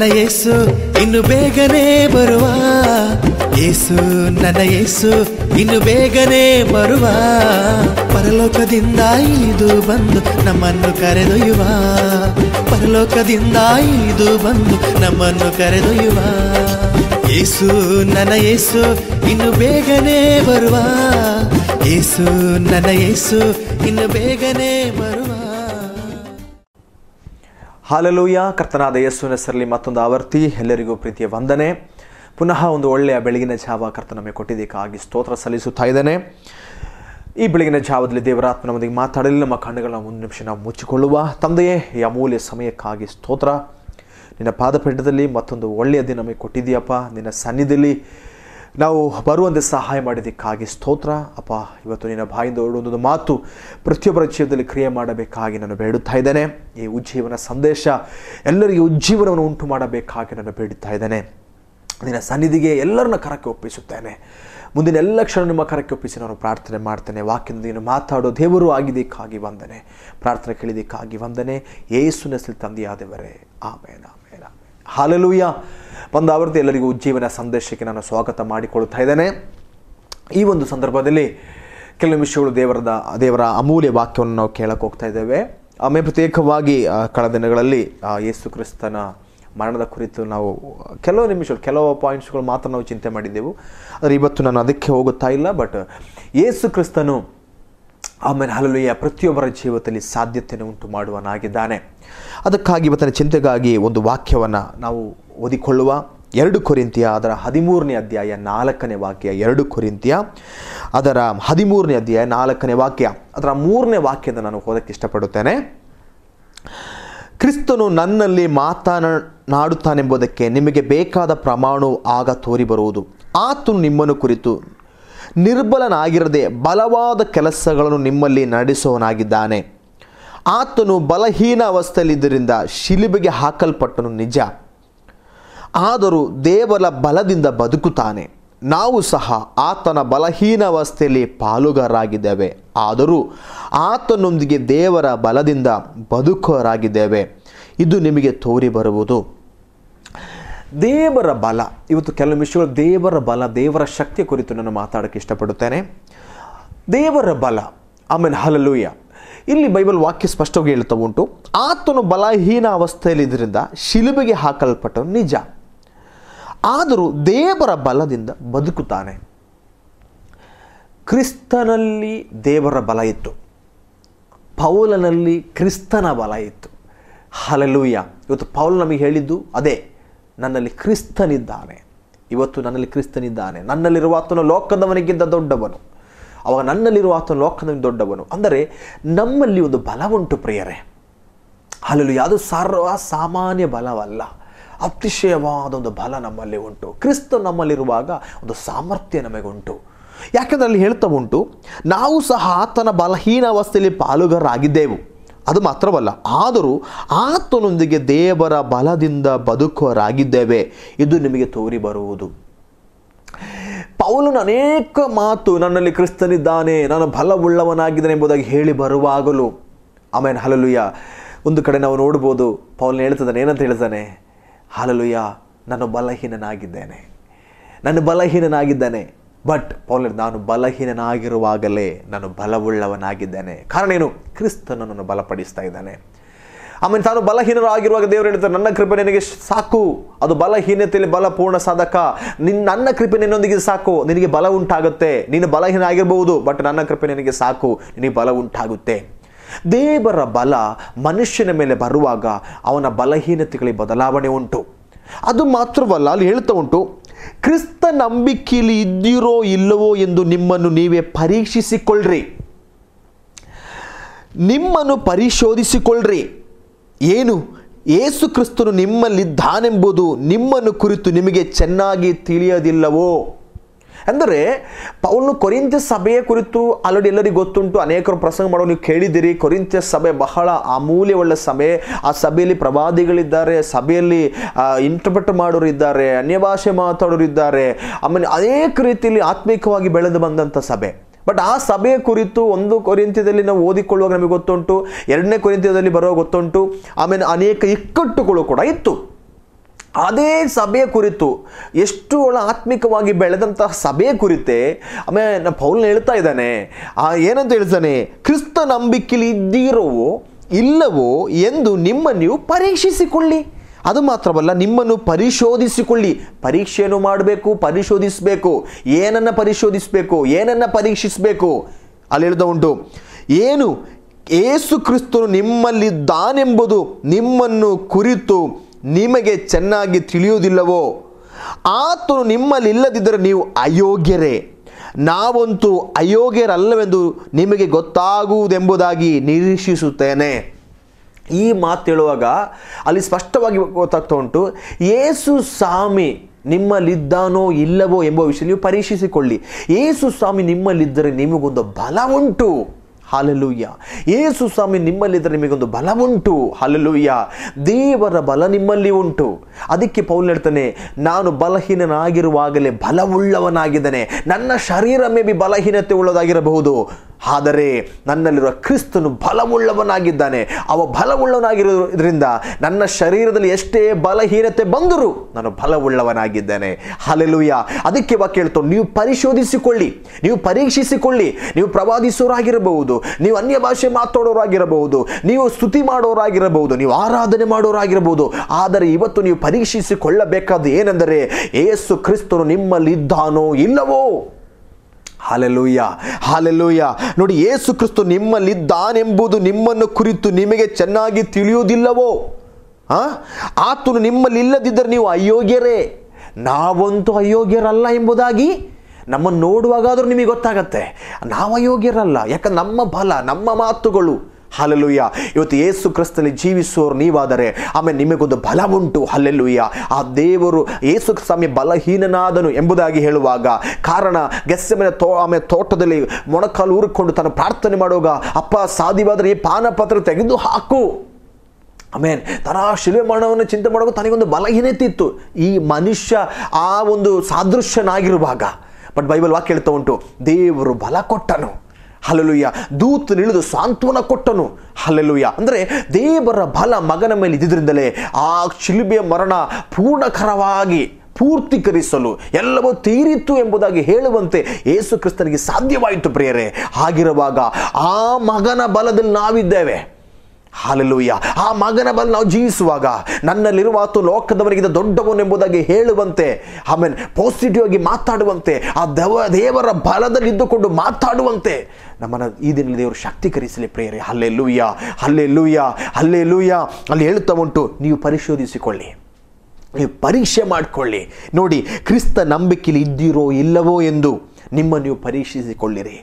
ನನ್ನ ಏಸು ಇನ್ನು ಬೇಗನೆ ಬರುವ ಏಸು ನನ್ನ ಏಸು ಇನ್ನು ಬೇಗನೆ ಬರುವ ಪರಲೋಕದಿಂದ ಐದು ಬಂದು ನಮ್ಮನ್ನು ಕರೆದೊಯ್ಯುವ ಪರಲೋಕದಿಂದ ಇದು ಬಂದು ನಮ್ಮನ್ನು ಕರೆದೊಯ್ಯುವ ಏಸು ನನ್ನ ಏಸು ಇನ್ನು ಬೇಗನೆ ಬರುವ ಏಸು ನನ್ನ ಏಸು ಇನ್ನು ಬೇಗನೆ ಬರುವ ಹಾಲಲೂಯ ಕರ್ತನಾದ ಯಸ್ಸುವಿನ ಹೆಸರಲ್ಲಿ ಮತ್ತೊಂದು ಆವರ್ತಿ ಎಲ್ಲರಿಗೂ ಪ್ರೀತಿಯ ವಂದನೆ ಪುನಃ ಒಂದು ಒಳ್ಳೆಯ ಬೆಳಗಿನ ಜಾವ ಕರ್ತ ನಮಗೆ ಕೊಟ್ಟಿದ್ದಕ್ಕಾಗಿ ಸ್ತೋತ್ರ ಸಲ್ಲಿಸುತ್ತಾ ಇದ್ದಾನೆ ಈ ಬೆಳಗಿನ ಜಾವದಲ್ಲಿ ದೇವರಾತ್ಮ ನಮ್ಮೊಂದಿಗೆ ಮಾತಾಡಲಿ ನಮ್ಮ ಕಣ್ಣುಗಳ ಒಂದು ನಿಮಿಷ ನಾವು ಮುಚ್ಚಿಕೊಳ್ಳುವ ತಂದೆಯೇ ಈ ಅಮೂಲ್ಯ ಸಮಯಕ್ಕಾಗಿ ಸ್ತೋತ್ರ ನಿನ್ನ ಪಾದಪೀಠದಲ್ಲಿ ಮತ್ತೊಂದು ಒಳ್ಳೆಯ ದಿನ ನಮಗೆ ಕೊಟ್ಟಿದ್ದೀಯಪ್ಪ ನಿನ್ನ ಸನ್ನಿಧಿಯಲ್ಲಿ ನಾವು ಬರುವಂತೆ ಸಹಾಯ ಮಾಡಿದ್ದಕ್ಕಾಗಿ ಸ್ತೋತ್ರ ಅಪ್ಪ ಇವತ್ತು ನಿನ್ನ ಬಾಯಿಂದ ಒಂದೊಂದು ಮಾತು ಪ್ರತಿಯೊಬ್ಬರ ಜೀವದಲ್ಲಿ ಕ್ರಿಯೆ ಮಾಡಬೇಕಾಗಿ ನಾನು ಬೇಡುತ್ತಾ ಇದ್ದೇನೆ ಈ ಉಜ್ಜೀವನ ಸಂದೇಶ ಎಲ್ಲರಿಗೂ ಉಜ್ಜೀವನವನ್ನು ಉಂಟು ಮಾಡಬೇಕಾಗಿ ನಾನು ಬೇಡುತ್ತಾ ಇದ್ದೇನೆ ನಿನ್ನ ಸನ್ನಿಧಿಗೆ ಎಲ್ಲರನ್ನ ಕರಕ್ಕೆ ಒಪ್ಪಿಸುತ್ತೇನೆ ಮುಂದಿನ ಎಲ್ಲ ಕ್ಷಣ ನಿಮ್ಮ ಕರಕ್ಕೆ ಒಪ್ಪಿಸಿ ನಾನು ಪ್ರಾರ್ಥನೆ ಮಾಡ್ತೇನೆ ನೀನು ಮಾತಾಡೋ ದೇವರು ಆಗಿದ್ದಕ್ಕಾಗಿ ವಂದನೆ ಪ್ರಾರ್ಥನೆ ಕೇಳಿದ್ದಕ್ಕಾಗಿ ವಂದನೆ ನೆಸಲು ತಂದೆಯಾದವರೇ ಆ ಆಮೇಲೆ ಆಮೇಲೆ ಹಾಲೆಲೂಯ್ಯ ಬಂದ ಆವೃತ್ತಿ ಎಲ್ಲರಿಗೂ ಉಜ್ಜೀವನ ಸಂದೇಶಕ್ಕೆ ನಾನು ಸ್ವಾಗತ ಮಾಡಿಕೊಳ್ತಾ ಇದ್ದೇನೆ ಈ ಒಂದು ಸಂದರ್ಭದಲ್ಲಿ ಕೆಲವು ನಿಮಿಷಗಳು ದೇವರದ ದೇವರ ಅಮೂಲ್ಯ ವಾಕ್ಯವನ್ನು ನಾವು ಕೇಳಕ್ಕೆ ಹೋಗ್ತಾ ಇದ್ದೇವೆ ಆಮೇಲೆ ಪ್ರತ್ಯೇಕವಾಗಿ ಕಳೆದ ದಿನಗಳಲ್ಲಿ ಯೇಸು ಕ್ರಿಸ್ತನ ಮರಣದ ಕುರಿತು ನಾವು ಕೆಲವು ನಿಮಿಷಗಳು ಕೆಲವು ಪಾಯಿಂಟ್ಸ್ಗಳು ಮಾತ್ರ ನಾವು ಚಿಂತೆ ಮಾಡಿದ್ದೆವು ಆದರೆ ಇವತ್ತು ನಾನು ಅದಕ್ಕೆ ಹೋಗುತ್ತಾ ಇಲ್ಲ ಬಟ್ ಯೇಸು ಕ್ರಿಸ್ತನು ಆಮೇಲೆ ಹಲವೆಯ ಪ್ರತಿಯೊಬ್ಬರ ಜೀವದಲ್ಲಿ ಸಾಧ್ಯತೆಯನ್ನು ಉಂಟು ಮಾಡುವನಾಗಿದ್ದಾನೆ ಅದಕ್ಕಾಗಿ ಇವತ್ತಿನ ಚಿಂತೆಗಾಗಿ ಒಂದು ವಾಕ್ಯವನ್ನು ನಾವು ಓದಿಕೊಳ್ಳುವ ಎರಡು ಕೊರಿಂತಿಯ ಅದರ ಹದಿಮೂರನೇ ಅಧ್ಯಾಯ ನಾಲ್ಕನೇ ವಾಕ್ಯ ಎರಡು ಕೊರಿಂತಿಯ ಅದರ ಹದಿಮೂರನೇ ಅಧ್ಯಾಯ ನಾಲ್ಕನೇ ವಾಕ್ಯ ಅದರ ಮೂರನೇ ವಾಕ್ಯದ ನಾನು ಓದಕ್ಕೆ ಇಷ್ಟಪಡುತ್ತೇನೆ ಕ್ರಿಸ್ತನು ನನ್ನಲ್ಲಿ ಮಾತನಾಡುತ್ತಾನೆಂಬುದಕ್ಕೆ ನಿಮಗೆ ಬೇಕಾದ ಪ್ರಮಾಣವು ಆಗ ತೋರಿಬರುವುದು ಆತನು ನಿಮ್ಮನ್ನು ಕುರಿತು ನಿರ್ಬಲನಾಗಿರದೆ ಬಲವಾದ ಕೆಲಸಗಳನ್ನು ನಿಮ್ಮಲ್ಲಿ ನಡೆಸುವನಾಗಿದ್ದಾನೆ ಆತನು ಬಲಹೀನ ಅವಸ್ಥೆಯಲ್ಲಿದ್ದರಿಂದ ಶಿಲುಬೆಗೆ ಹಾಕಲ್ಪಟ್ಟನು ನಿಜ ಆದರೂ ದೇವರ ಬಲದಿಂದ ಬದುಕುತ್ತಾನೆ ನಾವು ಸಹ ಆತನ ಬಲಹೀನ ಅವಸ್ಥೆಯಲ್ಲಿ ಪಾಲುಗಾರರಾಗಿದ್ದೇವೆ ಆದರೂ ಆತನೊಂದಿಗೆ ದೇವರ ಬಲದಿಂದ ಬದುಕರಾಗಿದ್ದೇವೆ ಇದು ನಿಮಗೆ ತೋರಿ ಬರುವುದು ದೇವರ ಬಲ ಇವತ್ತು ಕೆಲವು ವಿಷಯಗಳು ದೇವರ ಬಲ ದೇವರ ಶಕ್ತಿಯ ಕುರಿತು ನಾನು ಮಾತಾಡೋಕ್ಕೆ ಇಷ್ಟಪಡುತ್ತೇನೆ ದೇವರ ಬಲ ಆಮೇಲೆ ಹಲಲುಯ್ಯ ಇಲ್ಲಿ ಬೈಬಲ್ ವಾಕ್ಯ ಸ್ಪಷ್ಟವಾಗಿ ಹೇಳ್ತಾ ಉಂಟು ಆತನು ಬಲಹೀನ ಅವಸ್ಥೆಯಲ್ಲಿದ್ದರಿಂದ ಶಿಲುಬೆಗೆ ಹಾಕಲ್ಪಟ್ಟನು ನಿಜ ಆದರೂ ದೇವರ ಬಲದಿಂದ ಬದುಕುತ್ತಾನೆ ಕ್ರಿಸ್ತನಲ್ಲಿ ದೇವರ ಬಲ ಇತ್ತು ಪೌಲನಲ್ಲಿ ಕ್ರಿಸ್ತನ ಬಲ ಇತ್ತು ಹಲಲುಯ್ಯ ಇವತ್ತು ಪೌಲ್ ನಮಗೆ ಹೇಳಿದ್ದು ಅದೇ ನನ್ನಲ್ಲಿ ಕ್ರಿಸ್ತನಿದ್ದಾನೆ ಇವತ್ತು ನನ್ನಲ್ಲಿ ಕ್ರಿಸ್ತನಿದ್ದಾನೆ ನನ್ನಲ್ಲಿರುವ ಆತನು ಲೋಕದವನಿಗಿಂತ ದೊಡ್ಡವನು ಅವಾಗ ನನ್ನಲ್ಲಿರುವ ಆತನು ಲೋಕದವನಿಗೆ ದೊಡ್ಡವನು ಅಂದರೆ ನಮ್ಮಲ್ಲಿ ಒಂದು ಬಲ ಉಂಟು ಪ್ರಿಯರೇ ಅಲ್ಲಲ್ಲಿ ಯಾವುದು ಸರ್ವ ಸಾಮಾನ್ಯ ಬಲವಲ್ಲ ಅತಿಶಯವಾದ ಒಂದು ಬಲ ನಮ್ಮಲ್ಲಿ ಉಂಟು ಕ್ರಿಸ್ತ ನಮ್ಮಲ್ಲಿರುವಾಗ ಒಂದು ಸಾಮರ್ಥ್ಯ ನಮಗುಂಟು ಯಾಕೆಂದರೆ ಅಲ್ಲಿ ಹೇಳ್ತಾ ಉಂಟು ನಾವು ಸಹ ಆತನ ಬಲಹೀನ ಅವಸ್ಥೆಯಲ್ಲಿ ಪಾಲುಗಾರರಾಗಿದ್ದೆವು ಅದು ಮಾತ್ರವಲ್ಲ ಆದರೂ ಆತನೊಂದಿಗೆ ದೇವರ ಬಲದಿಂದ ಬದುಕುವರಾಗಿದ್ದೇವೆ ಇದು ನಿಮಗೆ ತೋರಿ ಬರುವುದು ಪೌಲನ ಅನೇಕ ಮಾತು ನನ್ನಲ್ಲಿ ಕ್ರಿಸ್ತನಿದ್ದಾನೆ ನಾನು ಬಲವುಳ್ಳವನಾಗಿದ್ದಾನೆ ಎಂಬುದಾಗಿ ಹೇಳಿ ಬರುವಾಗಲೂ ಆಮೇಲೆ ಹಲಲುಯ್ಯ ಒಂದು ಕಡೆ ನಾವು ನೋಡ್ಬೋದು ಪೌಲನ ಹೇಳ್ತಿದ್ದಾನೆ ಏನಂತ ಹೇಳ್ತಾನೆ ಹಲಲುಯ್ಯ ನಾನು ಬಲಹೀನನಾಗಿದ್ದೇನೆ ನಾನು ಬಲಹೀನನಾಗಿದ್ದಾನೆ ಬಟ್ ಪೌಲರ್ ನಾನು ಬಲಹೀನನಾಗಿರುವಾಗಲೇ ನಾನು ಬಲವುಳ್ಳವನಾಗಿದ್ದೇನೆ ಕಾರಣ ಏನು ಕ್ರಿಸ್ತನು ನಾನು ಬಲಪಡಿಸ್ತಾ ಇದ್ದಾನೆ ಆಮೇಲೆ ತಾನು ಬಲಹೀನರಾಗಿರುವಾಗ ದೇವರು ಹೇಳ್ತಾರೆ ನನ್ನ ಕೃಪೆ ನಿನಗೆ ಸಾಕು ಅದು ಬಲಹೀನತೆಯಲ್ಲಿ ಬಲಪೂರ್ಣ ಸಾಧಕ ನಿನ್ನ ನನ್ನ ಕೃಪೆ ನಿನ್ನೊಂದಿಗೆ ಸಾಕು ನಿನಗೆ ಬಲ ಉಂಟಾಗುತ್ತೆ ನೀನು ಬಲಹೀನ ಆಗಿರಬಹುದು ಬಟ್ ನನ್ನ ಕೃಪೆ ನಿನಗೆ ಸಾಕು ನಿನಗೆ ಬಲ ಉಂಟಾಗುತ್ತೆ ದೇವರ ಬಲ ಮನುಷ್ಯನ ಮೇಲೆ ಬರುವಾಗ ಅವನ ಬಲಹೀನತೆಗಳಿಗೆ ಬದಲಾವಣೆ ಉಂಟು ಅದು ಮಾತ್ರವಲ್ಲ ಅಲ್ಲಿ ಹೇಳ್ತಾ ಉಂಟು ಕ್ರಿಸ್ತ ನಂಬಿಕೆಯಲ್ಲಿ ಇದ್ದೀರೋ ಇಲ್ಲವೋ ಎಂದು ನಿಮ್ಮನ್ನು ನೀವೇ ಪರೀಕ್ಷಿಸಿಕೊಳ್ಳ್ರಿ ನಿಮ್ಮನ್ನು ಪರಿಶೋಧಿಸಿಕೊಳ್ಳ್ರಿ ಏನು ಏಸು ಕ್ರಿಸ್ತನು ನಿಮ್ಮಲ್ಲಿದ್ದಾನೆಂಬುದು ನಿಮ್ಮನ್ನು ಕುರಿತು ನಿಮಗೆ ಚೆನ್ನಾಗಿ ತಿಳಿಯೋದಿಲ್ಲವೋ ಅಂದರೆ ಪೌಲ್ನು ಕೊರಿಂತ್ಯ ಸಭೆಯ ಕುರಿತು ಆಲ್ರೆಡಿ ಎಲ್ಲರಿಗೂ ಗೊತ್ತುಂಟು ಅನೇಕರು ಪ್ರಸಂಗ ಮಾಡೋ ನೀವು ಕೇಳಿದ್ದೀರಿ ಕೊರಿಂತ್ಯ ಸಭೆ ಬಹಳ ಅಮೂಲ್ಯವುಳ್ಳ ಸಭೆ ಆ ಸಭೆಯಲ್ಲಿ ಪ್ರವಾದಿಗಳಿದ್ದಾರೆ ಸಭೆಯಲ್ಲಿ ಇಂಟರ್ಪ್ರಿಟ್ ಮಾಡೋರು ಇದ್ದಾರೆ ಅನ್ಯ ಭಾಷೆ ಮಾತಾಡೋರು ಇದ್ದಾರೆ ಆಮೇಲೆ ಅನೇಕ ರೀತಿಯಲ್ಲಿ ಆತ್ಮಿಕವಾಗಿ ಬೆಳೆದು ಬಂದಂಥ ಸಭೆ ಬಟ್ ಆ ಸಭೆಯ ಕುರಿತು ಒಂದು ಕೊರಿಂತ್ಯದಲ್ಲಿ ನಾವು ಓದಿಕೊಳ್ಳುವಾಗ ನಮಗೆ ಗೊತ್ತುಂಟು ಎರಡನೇ ಕೊರಿಂತ್ಯದಲ್ಲಿ ಬರೋ ಗೊತ್ತುಂಟು ಆಮೇಲೆ ಅನೇಕ ಇಕ್ಕಟ್ಟುಗಳು ಕೂಡ ಇತ್ತು ಅದೇ ಸಭೆಯ ಕುರಿತು ಎಷ್ಟು ಒಳ ಆತ್ಮಿಕವಾಗಿ ಬೆಳೆದಂತಹ ಸಭೆಯ ಕುರಿತೆ ಆಮೇಲೆ ಪೌಲ್ನ ಹೇಳ್ತಾ ಇದ್ದಾನೆ ಆ ಏನಂತ ಹೇಳ್ತಾನೆ ಕ್ರಿಸ್ತ ನಂಬಿಕೆಲಿ ಇದ್ದೀರೋವೋ ಇಲ್ಲವೋ ಎಂದು ನಿಮ್ಮ ನೀವು ಪರೀಕ್ಷಿಸಿಕೊಳ್ಳಿ ಅದು ಮಾತ್ರವಲ್ಲ ನಿಮ್ಮನ್ನು ಪರಿಶೋಧಿಸಿಕೊಳ್ಳಿ ಪರೀಕ್ಷೆಯನ್ನು ಮಾಡಬೇಕು ಪರಿಶೋಧಿಸಬೇಕು ಏನನ್ನು ಪರಿಶೋಧಿಸಬೇಕು ಏನನ್ನು ಪರೀಕ್ಷಿಸಬೇಕು ಅಲ್ಲಿ ಹೇಳ್ದ ಉಂಟು ಏನು ಏಸು ಕ್ರಿಸ್ತನು ನಿಮ್ಮಲ್ಲಿದ್ದಾನೆಂಬುದು ನಿಮ್ಮನ್ನು ಕುರಿತು ನಿಮಗೆ ಚೆನ್ನಾಗಿ ತಿಳಿಯುವುದಿಲ್ಲವೋ ಆತನು ನಿಮ್ಮಲ್ಲಿಲ್ಲದಿದ್ದರೆ ನೀವು ಅಯೋಗ್ಯರೇ ನಾವಂತೂ ಅಯೋಗ್ಯರಲ್ಲವೆಂದು ನಿಮಗೆ ಗೊತ್ತಾಗುವುದೆಂಬುದಾಗಿ ನಿರೀಕ್ಷಿಸುತ್ತೇನೆ ಈ ಮಾತು ಹೇಳುವಾಗ ಅಲ್ಲಿ ಸ್ಪಷ್ಟವಾಗಿ ಗೊತ್ತಾಗ್ತಾ ಉಂಟು ಏಸು ಸ್ವಾಮಿ ನಿಮ್ಮಲ್ಲಿದ್ದಾನೋ ಇಲ್ಲವೋ ಎಂಬ ವಿಷಯ ನೀವು ಪರೀಕ್ಷಿಸಿಕೊಳ್ಳಿ ಏಸು ಸ್ವಾಮಿ ನಿಮ್ಮಲ್ಲಿದ್ದರೆ ನಿಮಗೊಂದು ಬಲ ಉಂಟು ಹಾಲೆಲುಯ್ಯ ಏಸು ಸ್ವಾಮಿ ನಿಮ್ಮಲ್ಲಿದ್ದರೆ ನಿಮಗೊಂದು ಬಲವುಂಟು ಹಾಲೆಲುಯ್ಯ ದೇವರ ಬಲ ನಿಮ್ಮಲ್ಲಿ ಉಂಟು ಅದಕ್ಕೆ ಪೌಲ್ ಹೇಳ್ತಾನೆ ನಾನು ಬಲಹೀನನಾಗಿರುವಾಗಲೇ ಬಲವುಳ್ಳವನಾಗಿದ್ದಾನೆ ನನ್ನ ಶರೀರ ಮೇ ಬಿ ಬಲಹೀನತೆ ಉಳ್ಳದಾಗಿರಬಹುದು ಆದರೆ ನನ್ನಲ್ಲಿರುವ ಕ್ರಿಸ್ತನು ಬಲವುಳ್ಳವನಾಗಿದ್ದಾನೆ ಅವ ಬಲವುಳ್ಳವನಾಗಿರೋದ್ರಿಂದ ನನ್ನ ಶರೀರದಲ್ಲಿ ಎಷ್ಟೇ ಬಲಹೀನತೆ ಬಂದರೂ ನಾನು ಬಲವುಳ್ಳವನಾಗಿದ್ದೇನೆ ಹಲೆಲುಯ್ಯ ಅದಕ್ಕೆ ವಾ ಕೇಳ್ತು ನೀವು ಪರಿಶೋಧಿಸಿಕೊಳ್ಳಿ ನೀವು ಪರೀಕ್ಷಿಸಿಕೊಳ್ಳಿ ನೀವು ಪ್ರವಾದಿಸೋರಾಗಿರಬಹುದು ನೀವು ಅನ್ಯ ಭಾಷೆ ಮಾತಾಡೋರಾಗಿರಬಹುದು ನೀವು ಸ್ತುತಿ ಮಾಡೋರಾಗಿರಬಹುದು ನೀವು ಆರಾಧನೆ ಮಾಡೋರಾಗಿರಬಹುದು ಆದರೆ ಇವತ್ತು ನೀವು ಪರೀಕ್ಷಿಸಿಕೊಳ್ಳಬೇಕಾದ ಏನೆಂದರೆ ಏಸು ಕ್ರಿಸ್ತನು ನಿಮ್ಮಲ್ಲಿದ್ದಾನೋ ಇಲ್ಲವೋ ಹಾಲೆಲ್ಲೂಯ್ಯ ಹಾಲೆಲ್ಲೂಯ್ಯ ನೋಡಿ ಏಸು ಕ್ರಿಸ್ತು ನಿಮ್ಮಲ್ಲಿದ್ದಾನೆಂಬುದು ನಿಮ್ಮನ್ನು ಕುರಿತು ನಿಮಗೆ ಚೆನ್ನಾಗಿ ತಿಳಿಯುವುದಿಲ್ಲವೋ ಹಾಂ ಆತನು ನಿಮ್ಮಲ್ಲಿಲ್ಲದಿದ್ದರೆ ನೀವು ಅಯೋಗ್ಯರೇ ನಾವಂತೂ ಅಯೋಗ್ಯರಲ್ಲ ಎಂಬುದಾಗಿ ನಮ್ಮನ್ನು ನೋಡುವಾಗಾದರೂ ನಿಮಗೆ ಗೊತ್ತಾಗತ್ತೆ ನಾವು ಅಯೋಗ್ಯರಲ್ಲ ಯಾಕಂದ್ರೆ ನಮ್ಮ ಬಲ ನಮ್ಮ ಮಾತುಗಳು ಹಲಲುಯ್ಯ ಇವತ್ತು ಏಸು ಕ್ರಿಸ್ತನಲ್ಲಿ ಜೀವಿಸುವವರು ನೀವಾದರೆ ಆಮೇಲೆ ನಿಮಗೊಂದು ಬಲ ಉಂಟು ಹಲ್ಲೆಲುಯ್ಯ ಆ ದೇವರು ಏಸು ಸ್ವಾಮಿ ಬಲಹೀನನಾದನು ಎಂಬುದಾಗಿ ಹೇಳುವಾಗ ಕಾರಣ ಗೆಸ್ಸೆಮನೆ ತೋ ಆಮೇಲೆ ತೋಟದಲ್ಲಿ ಮೊಣಕಾಲು ಊರಿಕೊಂಡು ತಾನು ಪ್ರಾರ್ಥನೆ ಮಾಡುವಾಗ ಅಪ್ಪ ಸಾಧ್ಯವಾದರೆ ಈ ಪಾನಪಾತ್ರ ತೆಗೆದು ಹಾಕು ಆಮೇನ್ ತನ್ನ ಶಿಲೆ ಮರಣವನ್ನು ಚಿಂತೆ ಮಾಡುವಾಗ ತನಗೊಂದು ಬಲಹೀನತೆ ಇತ್ತು ಈ ಮನುಷ್ಯ ಆ ಒಂದು ಸಾದೃಶ್ಯನಾಗಿರುವಾಗ ಬಟ್ ಬೈಬಲ್ ವಾಕ್ಯ ಹೇಳ್ತಾ ಉಂಟು ದೇವರು ಬಲ ಕೊಟ್ಟನು ಹಲಲುಯ್ಯ ದೂತ್ ನಿಳಿದು ಸಾಂತ್ವನ ಕೊಟ್ಟನು ಹಲಲುಯ್ಯ ಅಂದರೆ ದೇವರ ಬಲ ಮಗನ ಮೇಲೆ ಇದ್ದಿದ್ದರಿಂದಲೇ ಆ ಶಿಲುಬೆಯ ಮರಣ ಪೂರ್ಣಕರವಾಗಿ ಪೂರ್ತೀಕರಿಸಲು ಎಲ್ಲವೂ ತೀರಿತ್ತು ಎಂಬುದಾಗಿ ಹೇಳುವಂತೆ ಯೇಸು ಕ್ರಿಸ್ತನಿಗೆ ಸಾಧ್ಯವಾಯಿತು ಪ್ರಿಯರೇ ಆಗಿರುವಾಗ ಆ ಮಗನ ಬಲದಲ್ಲಿ ನಾವಿದ್ದೇವೆ ಹಾಲೆಲ್ಲೂಯ್ಯ ಆ ಮಗನ ಬಲ್ಲಿ ನಾವು ಜೀವಿಸುವಾಗ ನನ್ನಲ್ಲಿರುವ ಆತು ಲೋಕದವರಿಗಿಂತ ಎಂಬುದಾಗಿ ಹೇಳುವಂತೆ ಆಮೇಲೆ ಪಾಸಿಟಿವ್ ಆಗಿ ಮಾತಾಡುವಂತೆ ಆ ದೇವ ದೇವರ ಬಲದಲ್ಲಿ ಇದ್ದುಕೊಂಡು ಮಾತಾಡುವಂತೆ ನಮ್ಮನ್ನು ಈ ದಿನದಲ್ಲಿ ದೇವರು ಶಕ್ತಿ ಕರೆಸಲಿ ಅಲ್ಲೇ ಲೂಯ್ಯ ಅಲ್ಲೇ ಅಲ್ಲಿ ಹೇಳ್ತಾ ಉಂಟು ನೀವು ಪರಿಶೋಧಿಸಿಕೊಳ್ಳಿ ನೀವು ಪರೀಕ್ಷೆ ಮಾಡಿಕೊಳ್ಳಿ ನೋಡಿ ಕ್ರಿಸ್ತ ನಂಬಿಕೆಯಲ್ಲಿ ಇದ್ದೀರೋ ಇಲ್ಲವೋ ಎಂದು ನಿಮ್ಮ ನೀವು ಪರೀಕ್ಷಿಸಿಕೊಳ್ಳಿರಿ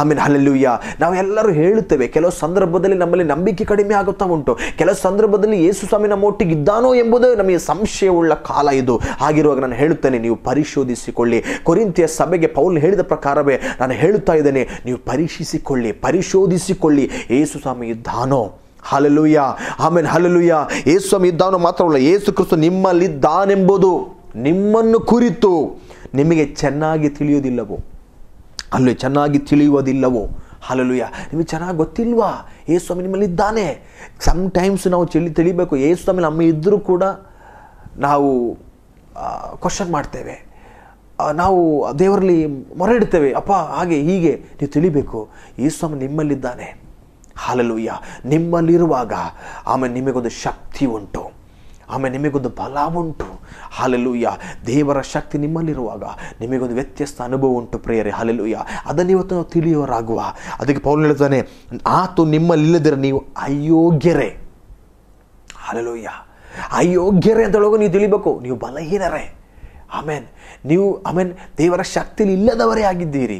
ಆಮೇಲೆ ನಾವು ನಾವೆಲ್ಲರೂ ಹೇಳುತ್ತೇವೆ ಕೆಲವು ಸಂದರ್ಭದಲ್ಲಿ ನಮ್ಮಲ್ಲಿ ನಂಬಿಕೆ ಕಡಿಮೆ ಆಗುತ್ತಾ ಉಂಟು ಕೆಲವು ಸಂದರ್ಭದಲ್ಲಿ ಯೇಸು ಸ್ವಾಮಿ ನಮ್ಮ ಒಟ್ಟಿಗೆ ಇದ್ದಾನೋ ಎಂಬುದೇ ನಮಗೆ ಸಂಶಯವುಳ್ಳ ಕಾಲ ಇದು ಹಾಗಿರುವಾಗ ನಾನು ಹೇಳುತ್ತೇನೆ ನೀವು ಪರಿಶೋಧಿಸಿಕೊಳ್ಳಿ ಕೊರಿಂತಿಯ ಸಭೆಗೆ ಪೌಲ್ ಹೇಳಿದ ಪ್ರಕಾರವೇ ನಾನು ಹೇಳುತ್ತಾ ಇದ್ದೇನೆ ನೀವು ಪರೀಕ್ಷಿಸಿಕೊಳ್ಳಿ ಪರಿಶೋಧಿಸಿಕೊಳ್ಳಿ ಯೇಸು ಸ್ವಾಮಿ ಇದ್ದಾನೋ ಹಲಲುಯ್ಯ ಆಮೇಲೆ ಹಲಲುಯ್ಯ ಯೇಸು ಸ್ವಾಮಿ ಇದ್ದಾನೋ ಮಾತ್ರವಲ್ಲ ಯೇಸು ಕ್ರಿಸ್ತು ನಿಮ್ಮಲ್ಲಿದ್ದಾನೆಂಬುದು ನಿಮ್ಮನ್ನು ಕುರಿತು ನಿಮಗೆ ಚೆನ್ನಾಗಿ ತಿಳಿಯುವುದಿಲ್ಲವೋ ಅಲ್ಲಿ ಚೆನ್ನಾಗಿ ತಿಳಿಯುವುದಿಲ್ಲವೋ ಹಲಲುಯ ನಿಮಗೆ ಚೆನ್ನಾಗಿ ಗೊತ್ತಿಲ್ವಾ ಏಸು ಸ್ವಾಮಿ ನಿಮ್ಮಲ್ಲಿದ್ದಾನೆ ಟೈಮ್ಸ್ ನಾವು ಚಳಿ ತಿಳಿಬೇಕು ಏಸ್ವಾಮಿ ನಮ್ಮ ಇದ್ದರೂ ಕೂಡ ನಾವು ಕ್ವಶನ್ ಮಾಡ್ತೇವೆ ನಾವು ದೇವರಲ್ಲಿ ಮೊರೆ ಇಡ್ತೇವೆ ಅಪ್ಪ ಹಾಗೆ ಹೀಗೆ ನೀವು ತಿಳಿಬೇಕು ಏಸ್ವಾಮಿ ಸ್ವಾಮಿ ನಿಮ್ಮಲ್ಲಿದ್ದಾನೆ ಹಾಲಲುಯ್ಯ ನಿಮ್ಮಲ್ಲಿರುವಾಗ ಆಮೇಲೆ ನಿಮಗೊಂದು ಶಕ್ತಿ ಉಂಟು ಆಮೇಲೆ ನಿಮಗೊಂದು ಬಲ ಉಂಟು ಹಾಲೆಲುಯ್ಯ ದೇವರ ಶಕ್ತಿ ನಿಮ್ಮಲ್ಲಿರುವಾಗ ನಿಮಗೊಂದು ವ್ಯತ್ಯಸ್ತ ಅನುಭವ ಉಂಟು ಪ್ರೇಯರೇ ಹಾಲೆಲುಯ್ಯ ಅದನ್ನು ಇವತ್ತು ನಾವು ತಿಳಿಯೋರಾಗುವ ಅದಕ್ಕೆ ಪೌಲ್ ಹೇಳ್ತಾನೆ ಆತು ನಿಮ್ಮಲ್ಲಿಲ್ಲದಿರೆ ನೀವು ಅಯೋಗ್ಯರೇ ಹಾಲೆಲುಯ್ಯ ಅಯೋಗ್ಯರೇ ಅಂತೊಳಗು ನೀವು ತಿಳಿಬೇಕು ನೀವು ಬಲಹೀನರೇ ಆಮೇನ್ ನೀವು ಆಮೇನ್ ದೇವರ ಶಕ್ತಿಲಿ ಇಲ್ಲದವರೇ ಆಗಿದ್ದೀರಿ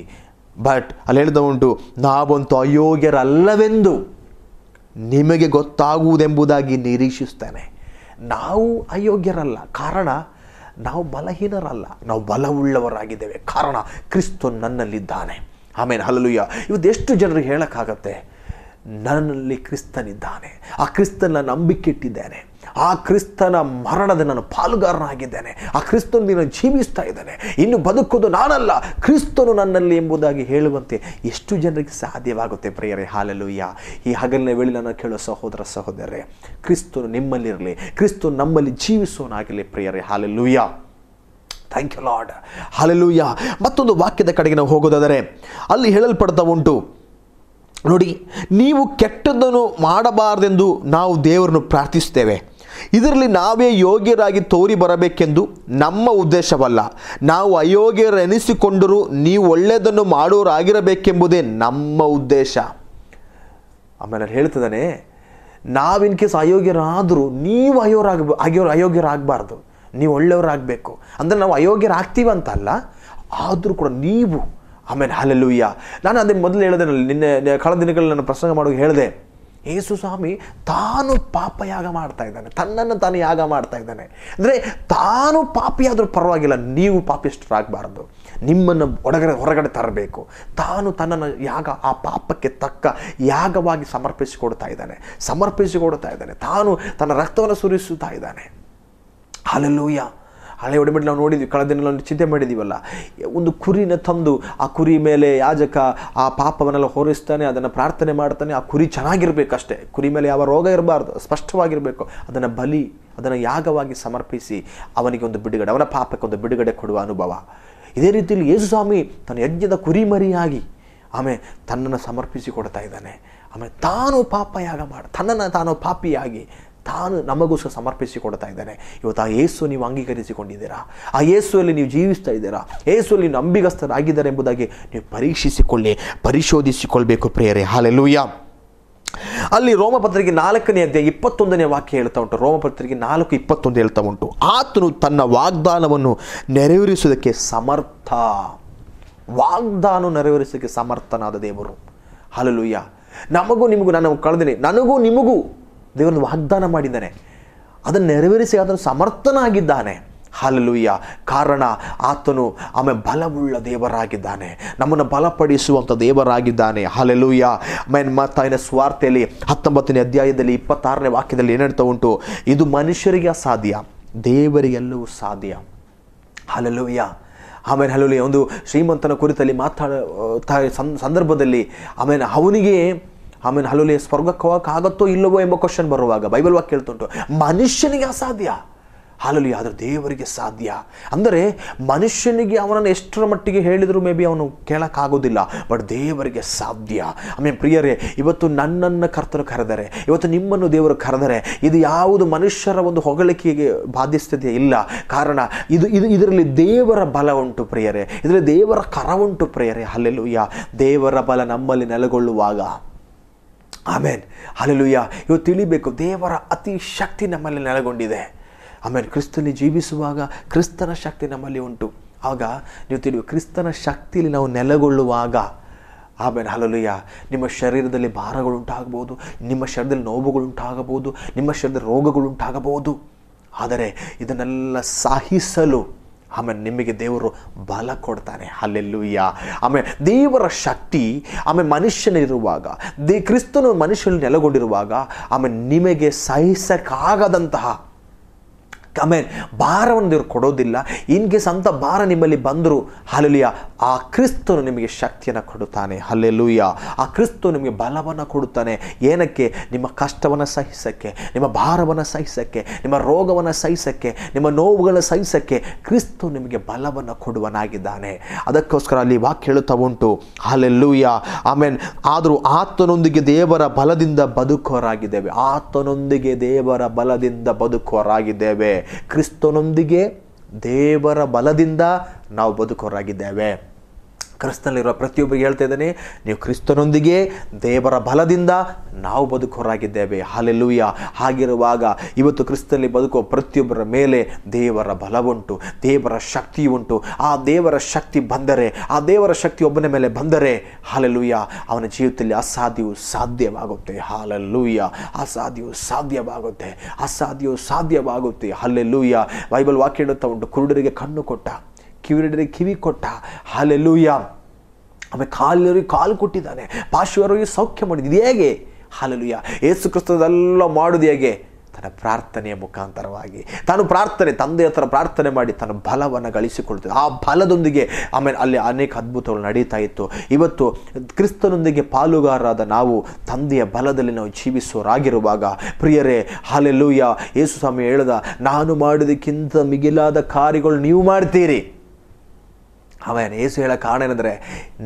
ಬಟ್ ಅಲ್ಲಿ ಹೇಳಿದ ಉಂಟು ನಾವಂತೂ ಅಯೋಗ್ಯರಲ್ಲವೆಂದು ನಿಮಗೆ ಗೊತ್ತಾಗುವುದೆಂಬುದಾಗಿ ನಿರೀಕ್ಷಿಸ್ತೇನೆ ನಾವು ಅಯೋಗ್ಯರಲ್ಲ ಕಾರಣ ನಾವು ಬಲಹೀನರಲ್ಲ ನಾವು ಬಲವುಳ್ಳವರಾಗಿದ್ದೇವೆ ಕಾರಣ ಕ್ರಿಸ್ತು ನನ್ನಲ್ಲಿದ್ದಾನೆ ಆಮೇಲೆ ಹಲಲುಯ್ಯ ಎಷ್ಟು ಜನರಿಗೆ ಹೇಳೋಕ್ಕಾಗತ್ತೆ ನನ್ನಲ್ಲಿ ಕ್ರಿಸ್ತನಿದ್ದಾನೆ ಆ ಕ್ರಿಸ್ತನ ನಂಬಿಕೆ ಇಟ್ಟಿದ್ದೇನೆ ಆ ಕ್ರಿಸ್ತನ ಮರಣದ ನಾನು ಪಾಲುಗಾರನಾಗಿದ್ದೇನೆ ಆ ಕ್ರಿಸ್ತನು ನೀನು ಜೀವಿಸ್ತಾ ಇದ್ದಾನೆ ಇನ್ನು ಬದುಕೋದು ನಾನಲ್ಲ ಕ್ರಿಸ್ತನು ನನ್ನಲ್ಲಿ ಎಂಬುದಾಗಿ ಹೇಳುವಂತೆ ಎಷ್ಟು ಜನರಿಗೆ ಸಾಧ್ಯವಾಗುತ್ತೆ ಪ್ರಿಯರೇ ಹಾಲಲುಯ್ಯ ಈ ಹಗಲಿನ ವೇಳೆ ನಾನು ಕೇಳೋ ಸಹೋದರ ಸಹೋದರರೇ ಕ್ರಿಸ್ತನು ನಿಮ್ಮಲ್ಲಿರಲಿ ಕ್ರಿಸ್ತನು ನಮ್ಮಲ್ಲಿ ಜೀವಿಸೋನಾಗಲಿ ಪ್ರಿಯರೇ hallelujah thank you lord hallelujah ಮತ್ತೊಂದು ವಾಕ್ಯದ ಕಡೆಗೆ ನಾವು ಹೋಗೋದಾದರೆ ಅಲ್ಲಿ ಹೇಳಲ್ಪಡ್ತಾ ಉಂಟು ನೋಡಿ ನೀವು ಕೆಟ್ಟದ್ದನ್ನು ಮಾಡಬಾರ್ದೆಂದು ನಾವು ದೇವರನ್ನು ಪ್ರಾರ್ಥಿಸ್ತೇವೆ ಇದರಲ್ಲಿ ನಾವೇ ಯೋಗ್ಯರಾಗಿ ತೋರಿ ಬರಬೇಕೆಂದು ನಮ್ಮ ಉದ್ದೇಶವಲ್ಲ ನಾವು ಅಯೋಗ್ಯರೆನಿಸಿಕೊಂಡರೂ ನೀವು ಒಳ್ಳೆಯದನ್ನು ಮಾಡೋರಾಗಿರಬೇಕೆಂಬುದೇ ನಮ್ಮ ಉದ್ದೇಶ ಆಮೇಲೆ ಹೇಳ್ತಿದ್ದಾನೆ ಇನ್ ಕೇಸ್ ಅಯೋಗ್ಯರಾದರೂ ನೀವು ಅಯೋರಾಗ ಅಯೋಗ್ಯ ಅಯೋಗ್ಯರಾಗಬಾರ್ದು ನೀವು ಒಳ್ಳೆಯವರಾಗಬೇಕು ಅಂದರೆ ನಾವು ಅಯೋಗ್ಯರಾಗ್ತೀವಂತ ಅಲ್ಲ ಆದರೂ ಕೂಡ ನೀವು ಆಮೇಲೆ ಹಲಲುಯ್ಯ ನಾನು ಅದೇ ಮೊದಲು ಹೇಳಿದೆ ನಿನ್ನೆ ಕಳೆದ ದಿನಗಳಲ್ಲಿ ನಾನು ಪ್ರಸಂಗ ಮಾಡೋಕೆ ಹೇಳಿದೆ ಯೇಸು ಸ್ವಾಮಿ ತಾನು ಯಾಗ ಮಾಡ್ತಾ ಇದ್ದಾನೆ ತನ್ನನ್ನು ತಾನು ಯಾಗ ಮಾಡ್ತಾ ಇದ್ದಾನೆ ಅಂದರೆ ತಾನು ಪಾಪಿಯಾದರೂ ಪರವಾಗಿಲ್ಲ ನೀವು ಪಾಪಿಷ್ಟರಾಗಬಾರ್ದು ನಿಮ್ಮನ್ನು ಒಡಗಡೆ ಹೊರಗಡೆ ತರಬೇಕು ತಾನು ತನ್ನನ್ನು ಯಾಗ ಆ ಪಾಪಕ್ಕೆ ತಕ್ಕ ಯಾಗವಾಗಿ ಸಮರ್ಪಿಸಿಕೊಡ್ತಾ ಇದ್ದಾನೆ ಸಮರ್ಪಿಸಿಕೊಡ್ತಾ ಇದ್ದಾನೆ ತಾನು ತನ್ನ ರಕ್ತವನ್ನು ಸುರಿಸುತ್ತಾ ಇದ್ದಾನೆ ಹಾಲೆಲ್ಲೂಯ್ಯ ಹಳೆ ಒಡೆಮಿಟ್ಟು ನಾವು ನೋಡಿದ್ವಿ ಕಳೆದ ದಿನ ಚಿಂತೆ ಮಾಡಿದ್ದೀವಲ್ಲ ಒಂದು ಕುರಿನ ತಂದು ಆ ಕುರಿ ಮೇಲೆ ಯಾಜಕ ಆ ಪಾಪವನ್ನೆಲ್ಲ ಹೊರಿಸ್ತಾನೆ ಅದನ್ನು ಪ್ರಾರ್ಥನೆ ಮಾಡ್ತಾನೆ ಆ ಕುರಿ ಚೆನ್ನಾಗಿರಬೇಕಷ್ಟೇ ಕುರಿ ಮೇಲೆ ಯಾವ ರೋಗ ಇರಬಾರ್ದು ಸ್ಪಷ್ಟವಾಗಿರಬೇಕು ಅದನ್ನು ಬಲಿ ಅದನ್ನು ಯಾಗವಾಗಿ ಸಮರ್ಪಿಸಿ ಅವನಿಗೆ ಒಂದು ಬಿಡುಗಡೆ ಅವನ ಪಾಪಕ್ಕೆ ಒಂದು ಬಿಡುಗಡೆ ಕೊಡುವ ಅನುಭವ ಇದೇ ರೀತಿಯಲ್ಲಿ ಯೇಸುಸ್ವಾಮಿ ತನ್ನ ಯಜ್ಞದ ಕುರಿಮರಿಯಾಗಿ ಆಮೆ ತನ್ನನ್ನು ಸಮರ್ಪಿಸಿ ಕೊಡ್ತಾ ಇದ್ದಾನೆ ಆಮೇಲೆ ತಾನು ಪಾಪ ಯಾಗ ಮಾಡಿ ತನ್ನನ್ನು ತಾನು ಪಾಪಿಯಾಗಿ ತಾನು ನಮಗೋಸ್ಕರ ಸಮರ್ಪಿಸಿ ಸಮರ್ಪಿಸಿಕೊಡ್ತಾ ಇದ್ದಾನೆ ಇವತ್ತು ಆ ಏಸು ನೀವು ಅಂಗೀಕರಿಸಿಕೊಂಡಿದ್ದೀರಾ ಆ ಯೇಸುವಲ್ಲಿ ನೀವು ಜೀವಿಸ್ತಾ ಇದ್ದೀರಾ ಯೇಸುವಲ್ಲಿ ನಂಬಿಗಸ್ತರಾಗಿದ್ದಾರೆ ಎಂಬುದಾಗಿ ನೀವು ಪರೀಕ್ಷಿಸಿಕೊಳ್ಳಿ ಪರಿಶೋಧಿಸಿಕೊಳ್ಬೇಕು ಪ್ರೇರೆ ಹಾಲೆಲ್ಲೂಯ್ಯ ಅಲ್ಲಿ ರೋಮಪತ್ರಿಗೆ ನಾಲ್ಕನೇ ಅಧ್ಯಾಯ ಇಪ್ಪತ್ತೊಂದನೇ ವಾಕ್ಯ ಹೇಳ್ತಾ ಉಂಟು ರೋಮಪತ್ರಿಗೆ ನಾಲ್ಕು ಇಪ್ಪತ್ತೊಂದು ಹೇಳ್ತಾ ಉಂಟು ಆತನು ತನ್ನ ವಾಗ್ದಾನವನ್ನು ನೆರವೇರಿಸುವುದಕ್ಕೆ ಸಮರ್ಥ ವಾಗ್ದಾನ ನೆರವೇರಿಸೋದಕ್ಕೆ ಸಮರ್ಥನಾದ ದೇವರು ಹಲಲುಯ್ಯ ನಮಗೂ ನಿಮಗೂ ನಾನು ಕಳೆದಿನಿ ನನಗೂ ನಿಮಗೂ ದೇವರನ್ನು ವಾಗ್ದಾನ ಮಾಡಿದ್ದಾನೆ ಅದನ್ನು ನೆರವೇರಿಸಿ ಅದನ್ನು ಸಮರ್ಥನಾಗಿದ್ದಾನೆ ಹಾಲಲುಯ್ಯ ಕಾರಣ ಆತನು ಆಮೇಲೆ ಬಲವುಳ್ಳ ದೇವರಾಗಿದ್ದಾನೆ ನಮ್ಮನ್ನು ಬಲಪಡಿಸುವಂಥ ದೇವರಾಗಿದ್ದಾನೆ ಹಾಲೆಲುಯ್ಯ ಮೇನ್ ಮತ್ತಾಯಿನ ಸ್ವಾರ್ಥೆಯಲ್ಲಿ ಹತ್ತೊಂಬತ್ತನೇ ಅಧ್ಯಾಯದಲ್ಲಿ ಇಪ್ಪತ್ತಾರನೇ ವಾಕ್ಯದಲ್ಲಿ ಏನೇಳ್ತಾ ಉಂಟು ಇದು ಮನುಷ್ಯರಿಗೆ ಸಾಧ್ಯ ದೇವರಿಗೆಲ್ಲವೂ ಸಾಧ್ಯ ಹಲಲುಯ್ಯ ಆಮೇಲೆ ಹಲಲು ಒಂದು ಶ್ರೀಮಂತನ ಕುರಿತಲ್ಲಿ ಮಾತಾಡ ಸಂದರ್ಭದಲ್ಲಿ ಆಮೇಲೆ ಅವನಿಗೆ ಆಮೇಲೆ ಹಲೋಲಿ ಸ್ವರ್ಗಕ್ಕೆ ಆಗುತ್ತೋ ಇಲ್ಲವೋ ಎಂಬ ಕ್ವಶನ್ ಬರುವಾಗ ಬೈಬಲ್ ವಾಕ್ ಕೇಳ್ತುಂಟು ಮನುಷ್ಯನಿಗೆ ಅಸಾಧ್ಯ ಹಾಲಲ್ಲಿ ಆದರೆ ದೇವರಿಗೆ ಸಾಧ್ಯ ಅಂದರೆ ಮನುಷ್ಯನಿಗೆ ಅವನನ್ನು ಎಷ್ಟರ ಮಟ್ಟಿಗೆ ಹೇಳಿದರೂ ಮೇ ಬಿ ಅವನು ಕೇಳೋಕ್ಕಾಗೋದಿಲ್ಲ ಬಟ್ ದೇವರಿಗೆ ಸಾಧ್ಯ ಆಮೇಲೆ ಪ್ರಿಯರೇ ಇವತ್ತು ನನ್ನನ್ನು ಕರ್ತರು ಕರೆದರೆ ಇವತ್ತು ನಿಮ್ಮನ್ನು ದೇವರು ಕರೆದರೆ ಇದು ಯಾವುದು ಮನುಷ್ಯರ ಒಂದು ಹೊಗಳಿಕೆಗೆ ಬಾಧ್ಯಸ್ಥತೆ ಇಲ್ಲ ಕಾರಣ ಇದು ಇದು ಇದರಲ್ಲಿ ದೇವರ ಬಲ ಉಂಟು ಪ್ರಿಯರೇ ಇದರಲ್ಲಿ ದೇವರ ಕರ ಉಂಟು ಪ್ರಿಯರೇ ಅಲ್ಲೆಲ್ಲೂ ದೇವರ ಬಲ ನಮ್ಮಲ್ಲಿ ನೆಲೆಗೊಳ್ಳುವಾಗ ಆಮೇನ್ ಅಲ್ಲಲುಯ್ಯ ಇವತ್ತು ತಿಳಿಬೇಕು ದೇವರ ಅತಿ ಶಕ್ತಿ ನಮ್ಮಲ್ಲಿ ನೆಲೆಗೊಂಡಿದೆ ಆಮೇಲೆ ಕ್ರಿಸ್ತನಲ್ಲಿ ಜೀವಿಸುವಾಗ ಕ್ರಿಸ್ತನ ಶಕ್ತಿ ನಮ್ಮಲ್ಲಿ ಉಂಟು ಆಗ ನೀವು ತಿಳಿಯು ಕ್ರಿಸ್ತನ ಶಕ್ತಿಯಲ್ಲಿ ನಾವು ನೆಲೆಗೊಳ್ಳುವಾಗ ಆಮೇಲೆ ಹಲಲುಯ್ಯ ನಿಮ್ಮ ಶರೀರದಲ್ಲಿ ಭಾರಗಳುಂಟಾಗಬಹುದು ನಿಮ್ಮ ಶರೀರದಲ್ಲಿ ನೋವುಗಳುಂಟಾಗಬಹುದು ನಿಮ್ಮ ಶರೀರದಲ್ಲಿ ರೋಗಗಳುಂಟಾಗಬಹುದು ಆದರೆ ಇದನ್ನೆಲ್ಲ ಸಹಿಸಲು ಆಮೇಲೆ ನಿಮಗೆ ದೇವರು ಬಲ ಕೊಡ್ತಾನೆ ಅಲ್ಲೆಲ್ಲೂಯ್ಯ ಆಮೇಲೆ ದೇವರ ಶಕ್ತಿ ಆಮೇಲೆ ಮನುಷ್ಯನಿರುವಾಗ ದೇ ಕ್ರಿಸ್ತನು ಮನುಷ್ಯನ ನೆಲೆಗೊಂಡಿರುವಾಗ ಆಮೇಲೆ ನಿಮಗೆ ಸಹಿಸಕ್ಕಾಗದಂತಹ ಆಮೇನ್ ಭಾರವನ್ನು ದೇವರು ಕೊಡೋದಿಲ್ಲ ಇನ್ ಕೇಸ್ ಅಂಥ ಭಾರ ನಿಮ್ಮಲ್ಲಿ ಬಂದರೂ ಹಲಲಿಯ ಆ ಕ್ರಿಸ್ತನು ನಿಮಗೆ ಶಕ್ತಿಯನ್ನು ಕೊಡುತ್ತಾನೆ ಹಲ್ಲೆಲೂಯ ಆ ಕ್ರಿಸ್ತು ನಿಮಗೆ ಬಲವನ್ನು ಕೊಡುತ್ತಾನೆ ಏನಕ್ಕೆ ನಿಮ್ಮ ಕಷ್ಟವನ್ನು ಸಹಿಸೋಕ್ಕೆ ನಿಮ್ಮ ಭಾರವನ್ನು ಸಹಿಸೋಕ್ಕೆ ನಿಮ್ಮ ರೋಗವನ್ನು ಸಹಿಸೋಕ್ಕೆ ನಿಮ್ಮ ನೋವುಗಳನ್ನು ಸಹಿಸೋಕ್ಕೆ ಕ್ರಿಸ್ತು ನಿಮಗೆ ಬಲವನ್ನು ಕೊಡುವನಾಗಿದ್ದಾನೆ ಅದಕ್ಕೋಸ್ಕರ ಅಲ್ಲಿ ವಾಕ್ ಹೇಳುತ್ತಾ ಉಂಟು ಹಲ್ಲೆಲ್ಲೂಯ ಆಮೇನ್ ಆದರೂ ಆತನೊಂದಿಗೆ ದೇವರ ಬಲದಿಂದ ಬದುಕೋರಾಗಿದ್ದೇವೆ ಆತನೊಂದಿಗೆ ದೇವರ ಬಲದಿಂದ ಬದುಕೋರಾಗಿದ್ದೇವೆ ಕ್ರಿಸ್ತನೊಂದಿಗೆ ದೇವರ ಬಲದಿಂದ ನಾವು ಬದುಕೋರಾಗಿದ್ದೇವೆ ಕ್ರಿಸ್ತನಲ್ಲಿರುವ ಪ್ರತಿಯೊಬ್ಬರಿಗೆ ಹೇಳ್ತಾ ಇದ್ದೇನೆ ನೀವು ಕ್ರಿಸ್ತನೊಂದಿಗೆ ದೇವರ ಬಲದಿಂದ ನಾವು ಬದುಕೋರಾಗಿದ್ದೇವೆ ಹಾಲೆಲ್ಲೂಯ್ಯ ಹಾಗಿರುವಾಗ ಇವತ್ತು ಕ್ರಿಸ್ತನಲ್ಲಿ ಬದುಕುವ ಪ್ರತಿಯೊಬ್ಬರ ಮೇಲೆ ದೇವರ ಬಲವುಂಟು ದೇವರ ಶಕ್ತಿ ಉಂಟು ಆ ದೇವರ ಶಕ್ತಿ ಬಂದರೆ ಆ ದೇವರ ಶಕ್ತಿ ಒಬ್ಬನ ಮೇಲೆ ಬಂದರೆ ಹಾಲೆಲ್ಲೂಯ್ಯ ಅವನ ಜೀವಿತದಲ್ಲಿ ಅಸಾಧ್ಯವು ಸಾಧ್ಯವಾಗುತ್ತೆ ಹಾಲೆಲ್ಲೂಯ್ಯ ಅಸಾಧ್ಯವು ಸಾಧ್ಯವಾಗುತ್ತೆ ಅಸಾಧ್ಯವು ಸಾಧ್ಯವಾಗುತ್ತೆ ಹಲ್ಲೆಲ್ಲೂಯ್ಯ ಬೈಬಲ್ ವಾಕ್ಯ ಹೇಳುತ್ತಾ ಉಂಟು ಕುರುಡರಿಗೆ ಕಣ್ಣು ಕೊಟ್ಟ ಕಿವಿರಿಡಿದ್ರೆ ಕಿವಿ ಕೊಟ್ಟ ಹಾಲೆಲ್ಲೂಯ್ಯ ಆಮೇಲೆ ಕಾಲರಿಗೆ ಕಾಲು ಕೊಟ್ಟಿದ್ದಾನೆ ಪಾರ್ಶ್ವರಿಗೆ ಸೌಖ್ಯ ಮಾಡಿದ್ದು ಹೇಗೆ ಹಾಲೆಲ್ಲೂಯ್ಯ ಯೇಸು ಕ್ರಿಸ್ತದೆಲ್ಲ ಮಾಡೋದು ಹೇಗೆ ತನ್ನ ಪ್ರಾರ್ಥನೆಯ ಮುಖಾಂತರವಾಗಿ ತಾನು ಪ್ರಾರ್ಥನೆ ತಂದೆಯ ಹತ್ರ ಪ್ರಾರ್ಥನೆ ಮಾಡಿ ತನ್ನ ಬಲವನ್ನು ಗಳಿಸಿಕೊಳ್ತದೆ ಆ ಬಲದೊಂದಿಗೆ ಆಮೇಲೆ ಅಲ್ಲಿ ಅನೇಕ ಅದ್ಭುತಗಳು ನಡೀತಾ ಇತ್ತು ಇವತ್ತು ಕ್ರಿಸ್ತನೊಂದಿಗೆ ಪಾಲುಗಾರರಾದ ನಾವು ತಂದೆಯ ಬಲದಲ್ಲಿ ನಾವು ಜೀವಿಸುವರಾಗಿರುವಾಗ ಪ್ರಿಯರೇ ಹಾಲೆಲ್ಲೂಯ್ಯ ಯೇಸು ಸ್ವಾಮಿ ಹೇಳದ ನಾನು ಮಾಡೋದಕ್ಕಿಂತ ಮಿಗಿಲಾದ ಕಾರ್ಯಗಳು ನೀವು ಮಾಡ್ತೀರಿ ಅವನ ಏಸು ಹೇಳೋ ಕಾರಣ ಏನಂದರೆ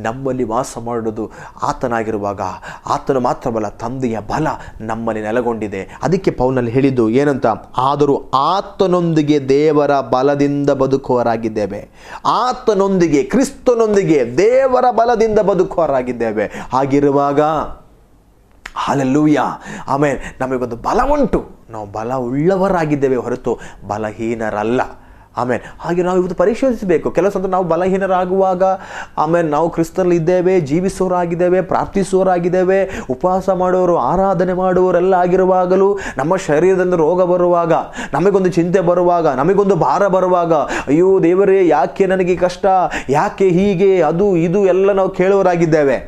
ನಮ್ಮಲ್ಲಿ ವಾಸ ಮಾಡೋದು ಆತನಾಗಿರುವಾಗ ಆತನು ಮಾತ್ರವಲ್ಲ ತಂದೆಯ ಬಲ ನಮ್ಮಲ್ಲಿ ನೆಲೆಗೊಂಡಿದೆ ಅದಕ್ಕೆ ಪೌನಲ್ಲಿ ಹೇಳಿದ್ದು ಏನಂತ ಆದರೂ ಆತನೊಂದಿಗೆ ದೇವರ ಬಲದಿಂದ ಬದುಕುವರಾಗಿದ್ದೇವೆ ಆತನೊಂದಿಗೆ ಕ್ರಿಸ್ತನೊಂದಿಗೆ ದೇವರ ಬಲದಿಂದ ಬದುಕುವರಾಗಿದ್ದೇವೆ ಹಾಗಿರುವಾಗ ಹಾಲೆಲ್ಲೂಯ್ಯ ಆಮೇಲೆ ನಮಗೊಂದು ಬಲ ಉಂಟು ನಾವು ಬಲ ಉಳ್ಳವರಾಗಿದ್ದೇವೆ ಹೊರತು ಬಲಹೀನರಲ್ಲ ಆಮೇಲೆ ಹಾಗೆ ನಾವು ಇವತ್ತು ಪರಿಶೋಧಿಸಬೇಕು ಕೆಲವು ಸಂತ ನಾವು ಬಲಹೀನರಾಗುವಾಗ ಆಮೇಲೆ ನಾವು ಕ್ರಿಸ್ತರಲ್ಲಿದ್ದೇವೆ ಜೀವಿಸೋರಾಗಿದ್ದೇವೆ ಪ್ರಾರ್ಥಿಸೋರಾಗಿದ್ದೇವೆ ಉಪವಾಸ ಮಾಡೋರು ಆರಾಧನೆ ಮಾಡುವವರೆಲ್ಲ ಆಗಿರುವಾಗಲೂ ನಮ್ಮ ಶರೀರದಿಂದ ರೋಗ ಬರುವಾಗ ನಮಗೊಂದು ಚಿಂತೆ ಬರುವಾಗ ನಮಗೊಂದು ಭಾರ ಬರುವಾಗ ಅಯ್ಯೋ ದೇವರೇ ಯಾಕೆ ನನಗೆ ಕಷ್ಟ ಯಾಕೆ ಹೀಗೆ ಅದು ಇದು ಎಲ್ಲ ನಾವು ಕೇಳುವರಾಗಿದ್ದೇವೆ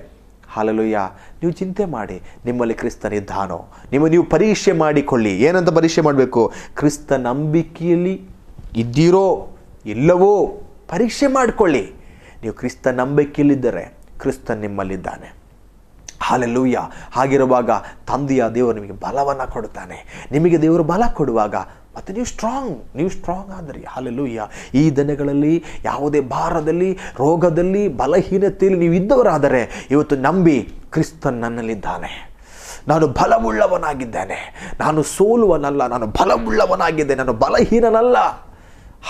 ಹಾಲಲುಯ್ಯ ನೀವು ಚಿಂತೆ ಮಾಡಿ ನಿಮ್ಮಲ್ಲಿ ಕ್ರಿಸ್ತನಿದ್ದಾನೋ ನಿಮ್ಮ ನೀವು ಪರೀಕ್ಷೆ ಮಾಡಿಕೊಳ್ಳಿ ಏನಂತ ಪರೀಕ್ಷೆ ಮಾಡಬೇಕು ಕ್ರಿಸ್ತ ನಂಬಿಕೆಯಲ್ಲಿ ಇದ್ದೀರೋ ಇಲ್ಲವೋ ಪರೀಕ್ಷೆ ಮಾಡಿಕೊಳ್ಳಿ ನೀವು ಕ್ರಿಸ್ತ ನಂಬಿಕೆಯಲ್ಲಿದ್ದರೆ ಕ್ರಿಸ್ತ ನಿಮ್ಮಲ್ಲಿದ್ದಾನೆ ಹಾಲೆಲ್ಲೂಯ್ಯ ಹಾಗಿರುವಾಗ ತಂದೆಯ ದೇವರು ನಿಮಗೆ ಬಲವನ್ನು ಕೊಡುತ್ತಾನೆ ನಿಮಗೆ ದೇವರು ಬಲ ಕೊಡುವಾಗ ಮತ್ತು ನೀವು ಸ್ಟ್ರಾಂಗ್ ನೀವು ಸ್ಟ್ರಾಂಗ್ ಆದರೆ ಹಾಲೆಲ್ಲೂಯ್ಯ ಈ ದಿನಗಳಲ್ಲಿ ಯಾವುದೇ ಭಾರದಲ್ಲಿ ರೋಗದಲ್ಲಿ ಬಲಹೀನತೆಯಲ್ಲಿ ನೀವು ಇದ್ದವರಾದರೆ ಇವತ್ತು ನಂಬಿ ಕ್ರಿಸ್ತ ನನ್ನಲ್ಲಿದ್ದಾನೆ ನಾನು ಬಲವುಳ್ಳವನಾಗಿದ್ದೇನೆ ನಾನು ಸೋಲುವನಲ್ಲ ನಾನು ಬಲವುಳ್ಳವನಾಗಿದ್ದೆ ನಾನು ಬಲಹೀನನಲ್ಲ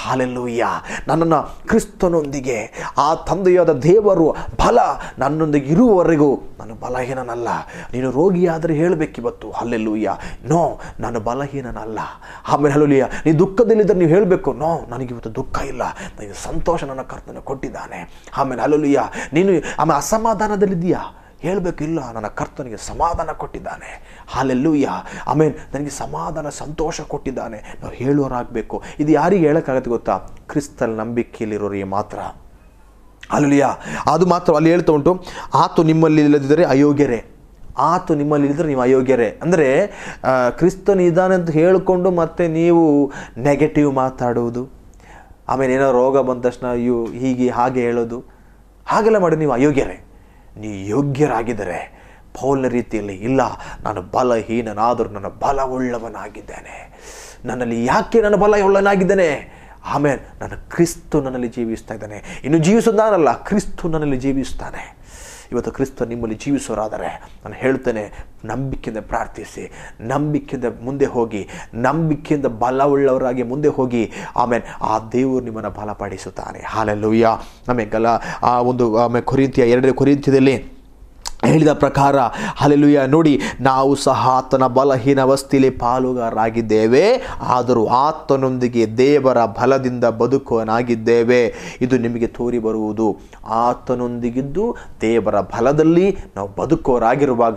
ಹಾಲೆಲ್ಲೂಯ್ಯ ನನ್ನನ್ನು ಕ್ರಿಸ್ತನೊಂದಿಗೆ ಆ ತಂದೆಯಾದ ದೇವರು ಬಲ ನನ್ನೊಂದಿಗೆ ಇರುವವರೆಗೂ ನಾನು ಬಲಹೀನನಲ್ಲ ನೀನು ರೋಗಿಯಾದರೆ ಹೇಳಬೇಕಿವತ್ತು ಅಲ್ಲೆಲ್ಲೂಯ್ಯ ನೋ ನಾನು ಬಲಹೀನನಲ್ಲ ಆಮೇಲೆ ಹಲೂಯ್ಯ ನೀನು ದುಃಖದಲ್ಲಿದ್ದರೆ ನೀವು ಹೇಳಬೇಕು ನೋ ನನಗಿವತ್ತು ದುಃಖ ಇಲ್ಲ ನನಗೆ ಸಂತೋಷ ನನ್ನ ಕರ್ತನ ಕೊಟ್ಟಿದ್ದಾನೆ ಆಮೇಲೆ ಅಲ್ಲೂಯ್ಯ ನೀನು ಆಮೇಲೆ ಅಸಮಾಧಾನದಲ್ಲಿದ್ದೀಯಾ ಹೇಳಬೇಕಿಲ್ಲ ನನ್ನ ಕರ್ತನಿಗೆ ಸಮಾಧಾನ ಕೊಟ್ಟಿದ್ದಾನೆ ಯಾ ಆಮೇನ್ ನನಗೆ ಸಮಾಧಾನ ಸಂತೋಷ ಕೊಟ್ಟಿದ್ದಾನೆ ನಾವು ಹೇಳುವರಾಗಬೇಕು ಇದು ಯಾರಿಗೆ ಹೇಳೋಕ್ಕಾಗತ್ತೆ ಗೊತ್ತಾ ಕ್ರಿಸ್ತನ ನಂಬಿಕೆಯಲ್ಲಿರೋರಿಗೆ ಮಾತ್ರ ಅಲ್ಲಿಯ ಅದು ಮಾತ್ರ ಅಲ್ಲಿ ಹೇಳ್ತಾ ಉಂಟು ಆತು ನಿಮ್ಮಲ್ಲಿ ಇಲ್ಲದಿದ್ದರೆ ಅಯೋಗ್ಯರೇ ಆತು ನಿಮ್ಮಲ್ಲಿ ಇಲ್ಲದ್ರೆ ನೀವು ಅಯೋಗ್ಯರೇ ಅಂದರೆ ಇದ್ದಾನೆ ಅಂತ ಹೇಳಿಕೊಂಡು ಮತ್ತೆ ನೀವು ನೆಗೆಟಿವ್ ಮಾತಾಡುವುದು ಆಮೇಲೆ ಏನೋ ರೋಗ ಬಂದ ತಕ್ಷಣ ಇವು ಹೀಗೆ ಹಾಗೆ ಹೇಳೋದು ಹಾಗೆಲ್ಲ ಮಾಡಿ ನೀವು ಅಯೋಗ್ಯರೇ ನೀ ಯೋಗ್ಯರಾಗಿದ್ದರೆ ಪೌಲ ರೀತಿಯಲ್ಲಿ ಇಲ್ಲ ನಾನು ಬಲಹೀನನಾದರೂ ನನ್ನ ಬಲವುಳ್ಳವನಾಗಿದ್ದೇನೆ ನನ್ನಲ್ಲಿ ಯಾಕೆ ನನ್ನ ಬಲವುಳ್ಳನಾಗಿದ್ದೇನೆ ಆಮೇಲೆ ನನ್ನ ಕ್ರಿಸ್ತು ನನ್ನಲ್ಲಿ ಜೀವಿಸ್ತಾ ಇದ್ದಾನೆ ಇನ್ನು ಜೀವಿಸುದಾನಲ್ಲ ಕ್ರಿಸ್ತು ನನ್ನಲ್ಲಿ ಜೀವಿಸ್ತಾನೆ ಇವತ್ತು ಕ್ರಿಸ್ತ ನಿಮ್ಮಲ್ಲಿ ಜೀವಿಸೋರಾದರೆ ನಾನು ಹೇಳ್ತೇನೆ ನಂಬಿಕೆಯಿಂದ ಪ್ರಾರ್ಥಿಸಿ ನಂಬಿಕೆಯಿಂದ ಮುಂದೆ ಹೋಗಿ ನಂಬಿಕೆಯಿಂದ ಬಲವುಳ್ಳವರಾಗಿ ಮುಂದೆ ಹೋಗಿ ಆಮೇಲೆ ಆ ದೇವರು ನಿಮ್ಮನ್ನು ಬಲಪಡಿಸುತ್ತಾನೆ ಹಾಲೆಲ್ಲೂಯ್ಯ ಆಮೇಲೆ ಗಲ ಆ ಒಂದು ಆಮೇಲೆ ಕೊರಿಂತಿಯ ಎರಡನೇ ಕೊರಿಂತ್ಯದಲ್ಲಿ ಹೇಳಿದ ಪ್ರಕಾರ ಅಲ್ಲೆಲುಯ್ಯ ನೋಡಿ ನಾವು ಸಹ ಆತನ ಬಲಹೀನ ವಸ್ತಿಲಿ ಪಾಲುಗಾರರಾಗಿದ್ದೇವೆ ಆದರೂ ಆತನೊಂದಿಗೆ ದೇವರ ಬಲದಿಂದ ಬದುಕುವನಾಗಿದ್ದೇವೆ ಇದು ನಿಮಗೆ ತೋರಿ ಬರುವುದು ಆತನೊಂದಿಗಿದ್ದು ದೇವರ ಬಲದಲ್ಲಿ ನಾವು ಬದುಕೋರಾಗಿರುವಾಗ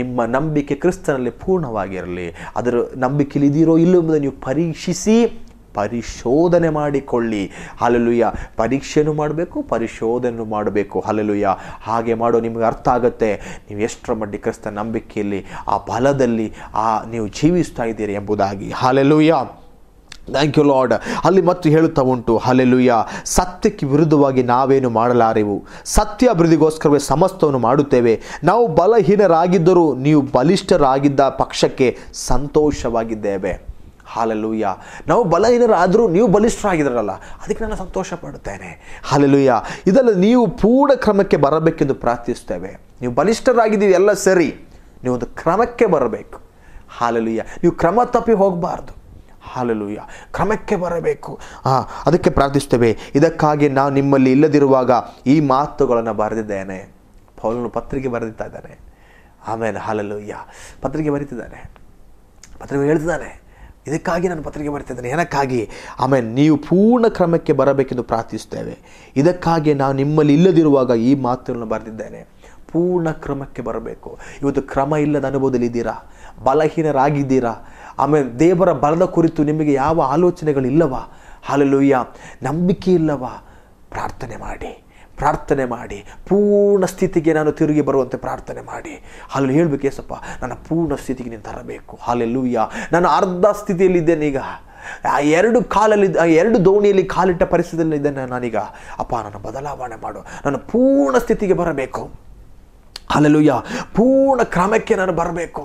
ನಿಮ್ಮ ನಂಬಿಕೆ ಕ್ರಿಸ್ತನಲ್ಲಿ ಪೂರ್ಣವಾಗಿರಲಿ ಅದರ ನಂಬಿಕೆಲಿದ್ದೀರೋ ಇಲ್ಲೋ ಎಂಬುದನ್ನು ನೀವು ಪರೀಕ್ಷಿಸಿ ಪರಿಶೋಧನೆ ಮಾಡಿಕೊಳ್ಳಿ ಅಲಲುಯ್ಯ ಪರೀಕ್ಷೆನೂ ಮಾಡಬೇಕು ಪರಿಶೋಧನೆ ಮಾಡಬೇಕು ಅಲಲುಯ್ಯ ಹಾಗೆ ಮಾಡೋ ನಿಮಗೆ ಅರ್ಥ ಆಗುತ್ತೆ ನೀವು ಎಷ್ಟರ ಮಟ್ಟಿಗೆ ಕ್ರಿಸ್ತ ನಂಬಿಕೆಯಲ್ಲಿ ಆ ಫಲದಲ್ಲಿ ಆ ನೀವು ಜೀವಿಸ್ತಾ ಇದ್ದೀರಿ ಎಂಬುದಾಗಿ ಹಲಲುಯ ಥ್ಯಾಂಕ್ ಯು ಲಾರ್ಡ್ ಅಲ್ಲಿ ಮತ್ತು ಹೇಳುತ್ತಾ ಉಂಟು ಹಲೆಲುಯ್ಯ ಸತ್ಯಕ್ಕೆ ವಿರುದ್ಧವಾಗಿ ನಾವೇನು ಮಾಡಲಾರೆವು ಸತ್ಯ ಅಭಿವೃದ್ಧಿಗೋಸ್ಕರವೇ ಸಮಸ್ತವನ್ನು ಮಾಡುತ್ತೇವೆ ನಾವು ಬಲಹೀನರಾಗಿದ್ದರೂ ನೀವು ಬಲಿಷ್ಠರಾಗಿದ್ದ ಪಕ್ಷಕ್ಕೆ ಸಂತೋಷವಾಗಿದ್ದೇವೆ ಹಾಲಲ್ಲೂಯ್ಯ ನಾವು ಬಲಹೀನರಾದರೂ ನೀವು ಬಲಿಷ್ಠರಾಗಿದ್ದಾರಲ್ಲ ಅದಕ್ಕೆ ನಾನು ಸಂತೋಷ ಪಡುತ್ತೇನೆ ಹಾಲಲ್ಲೂಯ್ಯ ಇದಲ್ಲ ನೀವು ಪೂರ್ಣ ಕ್ರಮಕ್ಕೆ ಬರಬೇಕೆಂದು ಪ್ರಾರ್ಥಿಸ್ತೇವೆ ನೀವು ಬಲಿಷ್ಠರಾಗಿದ್ದೀವಿ ಎಲ್ಲ ಸರಿ ನೀವು ಒಂದು ಕ್ರಮಕ್ಕೆ ಬರಬೇಕು ಹಾಲಲ್ಲೂಯ್ಯ ನೀವು ಕ್ರಮ ತಪ್ಪಿ ಹೋಗಬಾರ್ದು ಹಾಲಲುಯ್ಯ ಕ್ರಮಕ್ಕೆ ಬರಬೇಕು ಹಾಂ ಅದಕ್ಕೆ ಪ್ರಾರ್ಥಿಸ್ತೇವೆ ಇದಕ್ಕಾಗಿ ನಾವು ನಿಮ್ಮಲ್ಲಿ ಇಲ್ಲದಿರುವಾಗ ಈ ಮಾತುಗಳನ್ನು ಬರೆದಿದ್ದೇನೆ ಪೌಲನು ಪತ್ರಿಕೆ ಬರೆದಿದ್ದಾನೆ ಆಮೇಲೆ ಹಾಲಲುಯ್ಯ ಪತ್ರಿಕೆ ಬರೀತಿದ್ದಾನೆ ಪತ್ರಿಕೆ ಹೇಳ್ತಿದ್ದಾನೆ ಇದಕ್ಕಾಗಿ ನಾನು ಪತ್ರಿಕೆ ಬರ್ತಿದ್ದೇನೆ ಏನಕ್ಕಾಗಿ ಆಮೇಲೆ ನೀವು ಪೂರ್ಣ ಕ್ರಮಕ್ಕೆ ಬರಬೇಕೆಂದು ಪ್ರಾರ್ಥಿಸುತ್ತೇವೆ ಇದಕ್ಕಾಗಿ ನಾನು ನಿಮ್ಮಲ್ಲಿ ಇಲ್ಲದಿರುವಾಗ ಈ ಮಾತುಗಳನ್ನು ಬರೆದಿದ್ದೇನೆ ಪೂರ್ಣ ಕ್ರಮಕ್ಕೆ ಬರಬೇಕು ಇವತ್ತು ಕ್ರಮ ಇಲ್ಲದ ಅನುಭವದಲ್ಲಿದ್ದೀರಾ ಬಲಹೀನರಾಗಿದ್ದೀರಾ ಆಮೇಲೆ ದೇವರ ಬಲದ ಕುರಿತು ನಿಮಗೆ ಯಾವ ಆಲೋಚನೆಗಳಿಲ್ಲವಾ ಹಾಲಲುಯ್ಯ ನಂಬಿಕೆ ಇಲ್ಲವಾ ಪ್ರಾರ್ಥನೆ ಮಾಡಿ ಪ್ರಾರ್ಥನೆ ಮಾಡಿ ಪೂರ್ಣ ಸ್ಥಿತಿಗೆ ನಾನು ತಿರುಗಿ ಬರುವಂತೆ ಪ್ರಾರ್ಥನೆ ಮಾಡಿ ಅಲ್ಲಿ ಹೇಳಬೇಕು ಏಸಪ್ಪ ನನ್ನ ಪೂರ್ಣ ಸ್ಥಿತಿಗೆ ನೀನು ತರಬೇಕು ಹಾಲೆಲ್ಲೂಯ್ಯ ನಾನು ಅರ್ಧ ಸ್ಥಿತಿಯಲ್ಲಿದ್ದೇನೆ ಈಗ ಆ ಎರಡು ಕಾಲಲ್ಲಿ ಆ ಎರಡು ದೋಣಿಯಲ್ಲಿ ಕಾಲಿಟ್ಟ ಪರಿಸ್ಥಿತಿಯಲ್ಲಿದ್ದೇನೆ ನಾನೀಗ ಅಪ್ಪ ನನ್ನ ಬದಲಾವಣೆ ಮಾಡು ನನ್ನ ಪೂರ್ಣ ಸ್ಥಿತಿಗೆ ಬರಬೇಕು ಅಲ್ಲೆಲ್ಲೂಯ್ಯ ಪೂರ್ಣ ಕ್ರಮಕ್ಕೆ ನಾನು ಬರಬೇಕು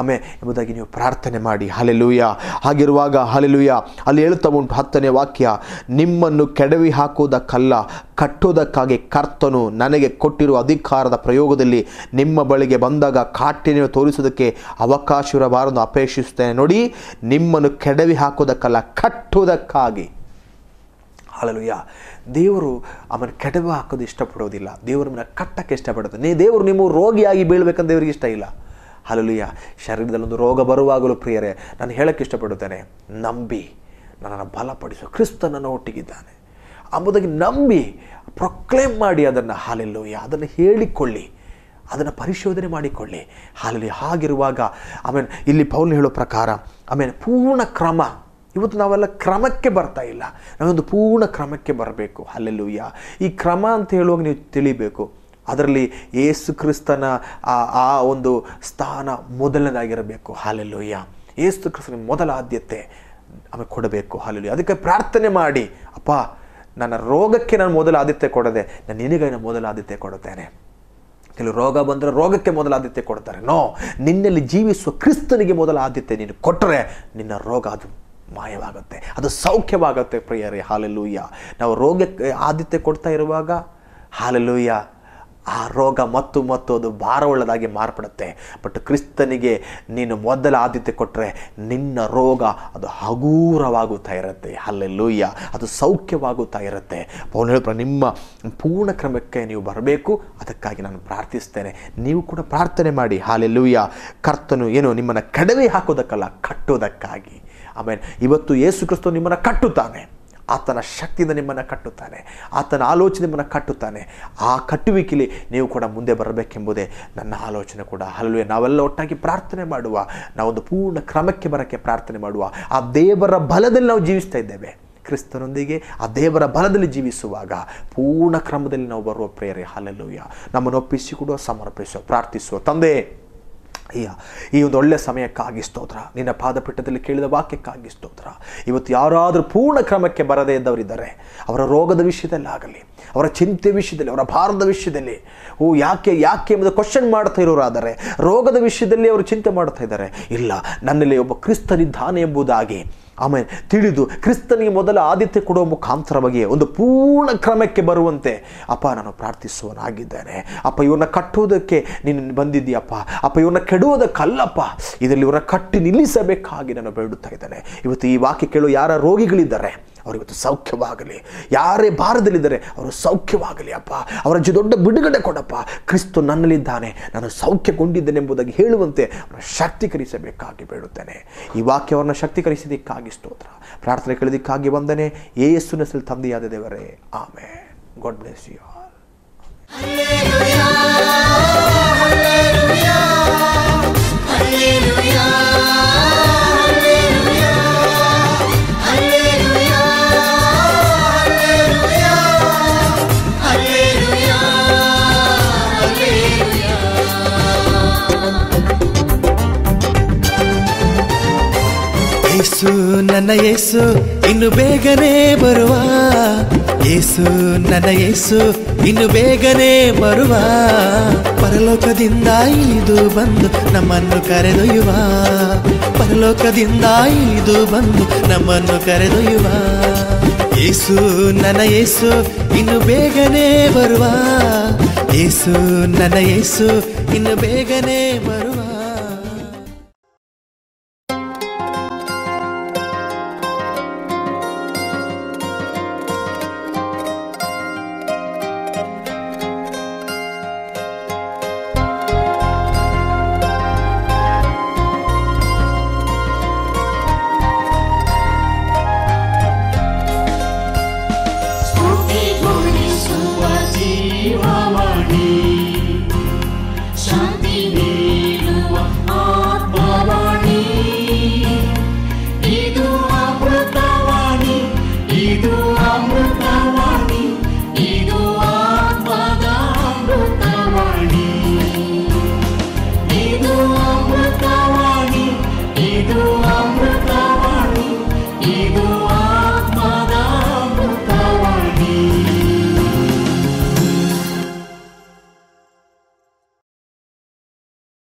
ಆಮೆ ಎಂಬುದಾಗಿ ನೀವು ಪ್ರಾರ್ಥನೆ ಮಾಡಿ ಹಲೆಲುಯ್ಯ ಹಾಗಿರುವಾಗ ಹಲೆಲುಯ್ಯ ಅಲ್ಲಿ ಹೇಳುತ್ತಾ ಉಂಟು ಹತ್ತನೇ ವಾಕ್ಯ ನಿಮ್ಮನ್ನು ಕೆಡವಿ ಹಾಕುವುದಕ್ಕಲ್ಲ ಕಟ್ಟುವುದಕ್ಕಾಗಿ ಕರ್ತನು ನನಗೆ ಕೊಟ್ಟಿರುವ ಅಧಿಕಾರದ ಪ್ರಯೋಗದಲ್ಲಿ ನಿಮ್ಮ ಬಳಿಗೆ ಬಂದಾಗ ಕಾಟಿನ ತೋರಿಸುವುದಕ್ಕೆ ಇರಬಾರದು ಅಪೇಕ್ಷಿಸುತ್ತೇನೆ ನೋಡಿ ನಿಮ್ಮನ್ನು ಕೆಡವಿ ಹಾಕುವುದಕ್ಕಲ್ಲ ಕಟ್ಟುವುದಕ್ಕಾಗಿ ಹಾಲಲುಯ್ಯ ದೇವರು ಅವನ ಕೆಡವಿ ಹಾಕೋದು ಇಷ್ಟಪಡೋದಿಲ್ಲ ದೇವರ ನಮ್ಮನ್ನು ಕಟ್ಟಕ್ಕೆ ಇಷ್ಟಪಡೋದು ನೀ ದೇವರು ನಿಮ್ಮ ರೋಗಿಯಾಗಿ ಬೀಳಬೇಕಂತ ದೇವರಿಗೆ ಇಷ್ಟ ಇಲ್ಲ ಶರೀರದಲ್ಲಿ ಶರೀರದಲ್ಲೊಂದು ರೋಗ ಬರುವಾಗಲೂ ಪ್ರಿಯರೇ ನಾನು ಹೇಳಕ್ಕೆ ಇಷ್ಟಪಡುತ್ತೇನೆ ನಂಬಿ ನನ್ನನ್ನು ಬಲಪಡಿಸು ಕ್ರಿಸ್ತನನ್ನು ನನ್ನ ಒಟ್ಟಿಗಿದ್ದಾನೆ ಅಂಬುದಾಗಿ ನಂಬಿ ಪ್ರೊಕ್ಲೇಮ್ ಮಾಡಿ ಅದನ್ನು ಹಾಲೆಲ್ಲೋಯ್ಯ ಅದನ್ನು ಹೇಳಿಕೊಳ್ಳಿ ಅದನ್ನು ಪರಿಶೋಧನೆ ಮಾಡಿಕೊಳ್ಳಿ ಹಾಲಲ್ಲಿ ಹಾಗಿರುವಾಗ ಆಮೇಲೆ ಇಲ್ಲಿ ಪೌಲ್ ಹೇಳೋ ಪ್ರಕಾರ ಆಮೇಲೆ ಪೂರ್ಣ ಕ್ರಮ ಇವತ್ತು ನಾವೆಲ್ಲ ಕ್ರಮಕ್ಕೆ ಬರ್ತಾ ಇಲ್ಲ ನಾವೊಂದು ಪೂರ್ಣ ಕ್ರಮಕ್ಕೆ ಬರಬೇಕು ಹಾಲೆಲ್ಲೂಯ್ಯ ಈ ಕ್ರಮ ಅಂತ ಹೇಳುವಾಗ ನೀವು ತಿಳಿಬೇಕು ಅದರಲ್ಲಿ ಏಸು ಕ್ರಿಸ್ತನ ಆ ಒಂದು ಸ್ಥಾನ ಮೊದಲನೇದಾಗಿರಬೇಕು ಹಾಲೆಲ್ಲೋಯ್ಯ ಏಸು ಕ್ರಿಸ್ತನ ಮೊದಲ ಆದ್ಯತೆ ಆಮೇಲೆ ಕೊಡಬೇಕು ಹಾಲೆಲ್ಲೋಯ್ಯ ಅದಕ್ಕೆ ಪ್ರಾರ್ಥನೆ ಮಾಡಿ ಅಪ್ಪ ನನ್ನ ರೋಗಕ್ಕೆ ನಾನು ಮೊದಲ ಆದ್ಯತೆ ಕೊಡದೆ ನಾನು ನಿನಗೆ ನಾನು ಮೊದಲ ಆದ್ಯತೆ ಕೊಡುತ್ತೇನೆ ಕೆಲವು ರೋಗ ಬಂದರೆ ರೋಗಕ್ಕೆ ಮೊದಲ ಆದ್ಯತೆ ಕೊಡ್ತಾರೆ ನೋ ನಿನ್ನಲ್ಲಿ ಜೀವಿಸುವ ಕ್ರಿಸ್ತನಿಗೆ ಮೊದಲ ಆದ್ಯತೆ ನೀನು ಕೊಟ್ಟರೆ ನಿನ್ನ ರೋಗ ಅದು ಮಾಯವಾಗುತ್ತೆ ಅದು ಸೌಖ್ಯವಾಗುತ್ತೆ ಪ್ರಿಯರೇ ಹಾಲೆಲ್ಲೂಯ್ಯ ನಾವು ರೋಗಕ್ಕೆ ಆದ್ಯತೆ ಕೊಡ್ತಾ ಇರುವಾಗ ಹಾಲೆಲ್ಲೂಯ್ಯ ಆ ರೋಗ ಮತ್ತು ಮತ್ತು ಅದು ಭಾರವುಳ್ಳದಾಗಿ ಮಾರ್ಪಡುತ್ತೆ ಬಟ್ ಕ್ರಿಸ್ತನಿಗೆ ನೀನು ಮೊದಲ ಆದ್ಯತೆ ಕೊಟ್ಟರೆ ನಿನ್ನ ರೋಗ ಅದು ಹಗೂರವಾಗುತ್ತಾ ಇರುತ್ತೆ ಲೂಯ್ಯ ಅದು ಸೌಖ್ಯವಾಗುತ್ತಾ ಇರುತ್ತೆ ಅವನು ಹೇಳ್ತಾರೆ ನಿಮ್ಮ ಪೂರ್ಣ ಕ್ರಮಕ್ಕೆ ನೀವು ಬರಬೇಕು ಅದಕ್ಕಾಗಿ ನಾನು ಪ್ರಾರ್ಥಿಸ್ತೇನೆ ನೀವು ಕೂಡ ಪ್ರಾರ್ಥನೆ ಮಾಡಿ ಹಾಲೆಲ್ಲೂಯ್ಯ ಕರ್ತನು ಏನು ನಿಮ್ಮನ್ನು ಕಡವೆ ಹಾಕೋದಕ್ಕಲ್ಲ ಕಟ್ಟೋದಕ್ಕಾಗಿ ಆಮೇಲೆ ಇವತ್ತು ಯೇಸು ಕ್ರಿಸ್ತು ನಿಮ್ಮನ್ನು ಕಟ್ಟುತ್ತಾನೆ ಆತನ ಶಕ್ತಿಯಿಂದ ನಿಮ್ಮನ್ನು ಕಟ್ಟುತ್ತಾನೆ ಆತನ ಆಲೋಚನೆ ನಿಮ್ಮನ್ನು ಕಟ್ಟುತ್ತಾನೆ ಆ ಕಟ್ಟುವಿಕೆಲಿ ನೀವು ಕೂಡ ಮುಂದೆ ಬರಬೇಕೆಂಬುದೇ ನನ್ನ ಆಲೋಚನೆ ಕೂಡ ಅಲ್ಲವೇ ನಾವೆಲ್ಲ ಒಟ್ಟಾಗಿ ಪ್ರಾರ್ಥನೆ ಮಾಡುವ ನಾವೊಂದು ಪೂರ್ಣ ಕ್ರಮಕ್ಕೆ ಬರೋಕ್ಕೆ ಪ್ರಾರ್ಥನೆ ಮಾಡುವ ಆ ದೇವರ ಬಲದಲ್ಲಿ ನಾವು ಜೀವಿಸ್ತಾ ಇದ್ದೇವೆ ಕ್ರಿಸ್ತನೊಂದಿಗೆ ಆ ದೇವರ ಬಲದಲ್ಲಿ ಜೀವಿಸುವಾಗ ಪೂರ್ಣ ಕ್ರಮದಲ್ಲಿ ನಾವು ಬರುವ ಪ್ರೇರೆ ಹಾಲೆಲ್ಲೂಯ್ಯ ನಮ್ಮನ್ನು ಒಪ್ಪಿಸಿಕೊಡುವ ಸಮರ್ಪಿಸುವ ಪ್ರಾರ್ಥಿಸುವ ತಂದೆ ಅಯ್ಯ ಈ ಒಂದು ಒಳ್ಳೆಯ ಸಮಯಕ್ಕಾಗಿ ಸ್ತೋತ್ರ ನಿನ್ನ ಪಾದಪೀಠದಲ್ಲಿ ಕೇಳಿದ ವಾಕ್ಯಕ್ಕಾಗಿ ಸ್ತೋತ್ರ ಇವತ್ತು ಯಾರಾದರೂ ಪೂರ್ಣ ಕ್ರಮಕ್ಕೆ ಬರದೇ ಇದ್ದವರಿದ್ದಾರೆ ಅವರ ರೋಗದ ವಿಷಯದಲ್ಲಾಗಲಿ ಅವರ ಚಿಂತೆ ವಿಷಯದಲ್ಲಿ ಅವರ ಭಾರದ ವಿಷಯದಲ್ಲಿ ಓ ಯಾಕೆ ಯಾಕೆ ಎಂಬುದು ಕ್ವಶನ್ ಮಾಡ್ತಾ ಇರೋರಾದರೆ ರೋಗದ ವಿಷಯದಲ್ಲಿ ಅವರು ಚಿಂತೆ ಮಾಡ್ತಾ ಇದ್ದಾರೆ ಇಲ್ಲ ನನ್ನಲ್ಲಿ ಒಬ್ಬ ಕ್ರಿಸ್ತನಿದ್ದಾನೆ ಎಂಬುದಾಗಿ ಆಮೇಲೆ ತಿಳಿದು ಕ್ರಿಸ್ತನಿಗೆ ಮೊದಲ ಆದ್ಯತೆ ಕೊಡುವ ಮುಖಾಂತರವಾಗಿ ಒಂದು ಪೂರ್ಣ ಕ್ರಮಕ್ಕೆ ಬರುವಂತೆ ಅಪ್ಪ ನಾನು ಪ್ರಾರ್ಥಿಸುವನಾಗಿದ್ದೇನೆ ಅಪ್ಪ ಇವ್ರನ್ನ ಕಟ್ಟುವುದಕ್ಕೆ ನೀನು ಬಂದಿದ್ದೀಯಪ್ಪ ಅಪ್ಪ ಇವ್ರನ್ನ ಕೆಡುವುದಕ್ಕಲ್ಲಪ್ಪ ಇದರಲ್ಲಿ ಇವರನ್ನ ಕಟ್ಟಿ ನಿಲ್ಲಿಸಬೇಕಾಗಿ ನಾನು ಬೇಡುತ್ತಾ ಇದ್ದೇನೆ ಇವತ್ತು ಈ ವಾಕ್ಯ ಕೇಳೋ ಯಾರ ರೋಗಿಗಳಿದ್ದಾರೆ ಅವರಿವತ್ತು ಸೌಖ್ಯವಾಗಲಿ ಯಾರೇ ಭಾರದಲ್ಲಿದ್ದರೆ ಅವರು ಸೌಖ್ಯವಾಗಲಿ ಅಪ್ಪ ಅವರ ದೊಡ್ಡ ಬಿಡುಗಡೆ ಕೊಡಪ್ಪ ಕ್ರಿಸ್ತು ನನ್ನಲ್ಲಿದ್ದಾನೆ ನಾನು ಸೌಖ್ಯಗೊಂಡಿದ್ದೇನೆಂಬುದಾಗಿ ಹೇಳುವಂತೆ ಅವರ ಶಕ್ತೀಕರಿಸಬೇಕಾಗಿ ಬೇಡುತ್ತೇನೆ ಈ ವಾಕ್ಯವನ್ನು ಶಕ್ತೀಕರಿಸಿದಕ್ಕಾಗಿ ಸ್ತೋತ್ರ ಪ್ರಾರ್ಥನೆ ಕೇಳಿದಕ್ಕಾಗಿ ಬಂದನೆ ಎ ನೆಸಲು ತಂದೆಯಾದ ದೇವರೇ ಆಮೆ ಗಾಡ್ ಬ್ಲೆಸ್ ಯು ಆಲ್ ನನ್ನ ಯೇಸು ಇನ್ನು ಬೇಗನೆ ಬರುವ ಯೇಸು ನನ್ನ ಯೇಸು ಇನ್ನು ಬೇಗನೆ ಬರುವ ಪರಲೋಕದಿಂದ ಇದು ಬಂದು ನಮ್ಮನ್ನು ಕರೆದೊಯ್ಯುವ ಪರಲೋಕದಿಂದ ಇದು ಬಂದು ನಮ್ಮನ್ನು ಕರೆದೊಯ್ಯುವ ಯೇಸು ನನ್ನ ಯೇಸು ಇನ್ನು ಬೇಗನೆ ಬರುವ ಯೇಸು ನನ್ನ ಯೇಸು ಇನ್ನು ಬೇಗನೆ ಬರುವ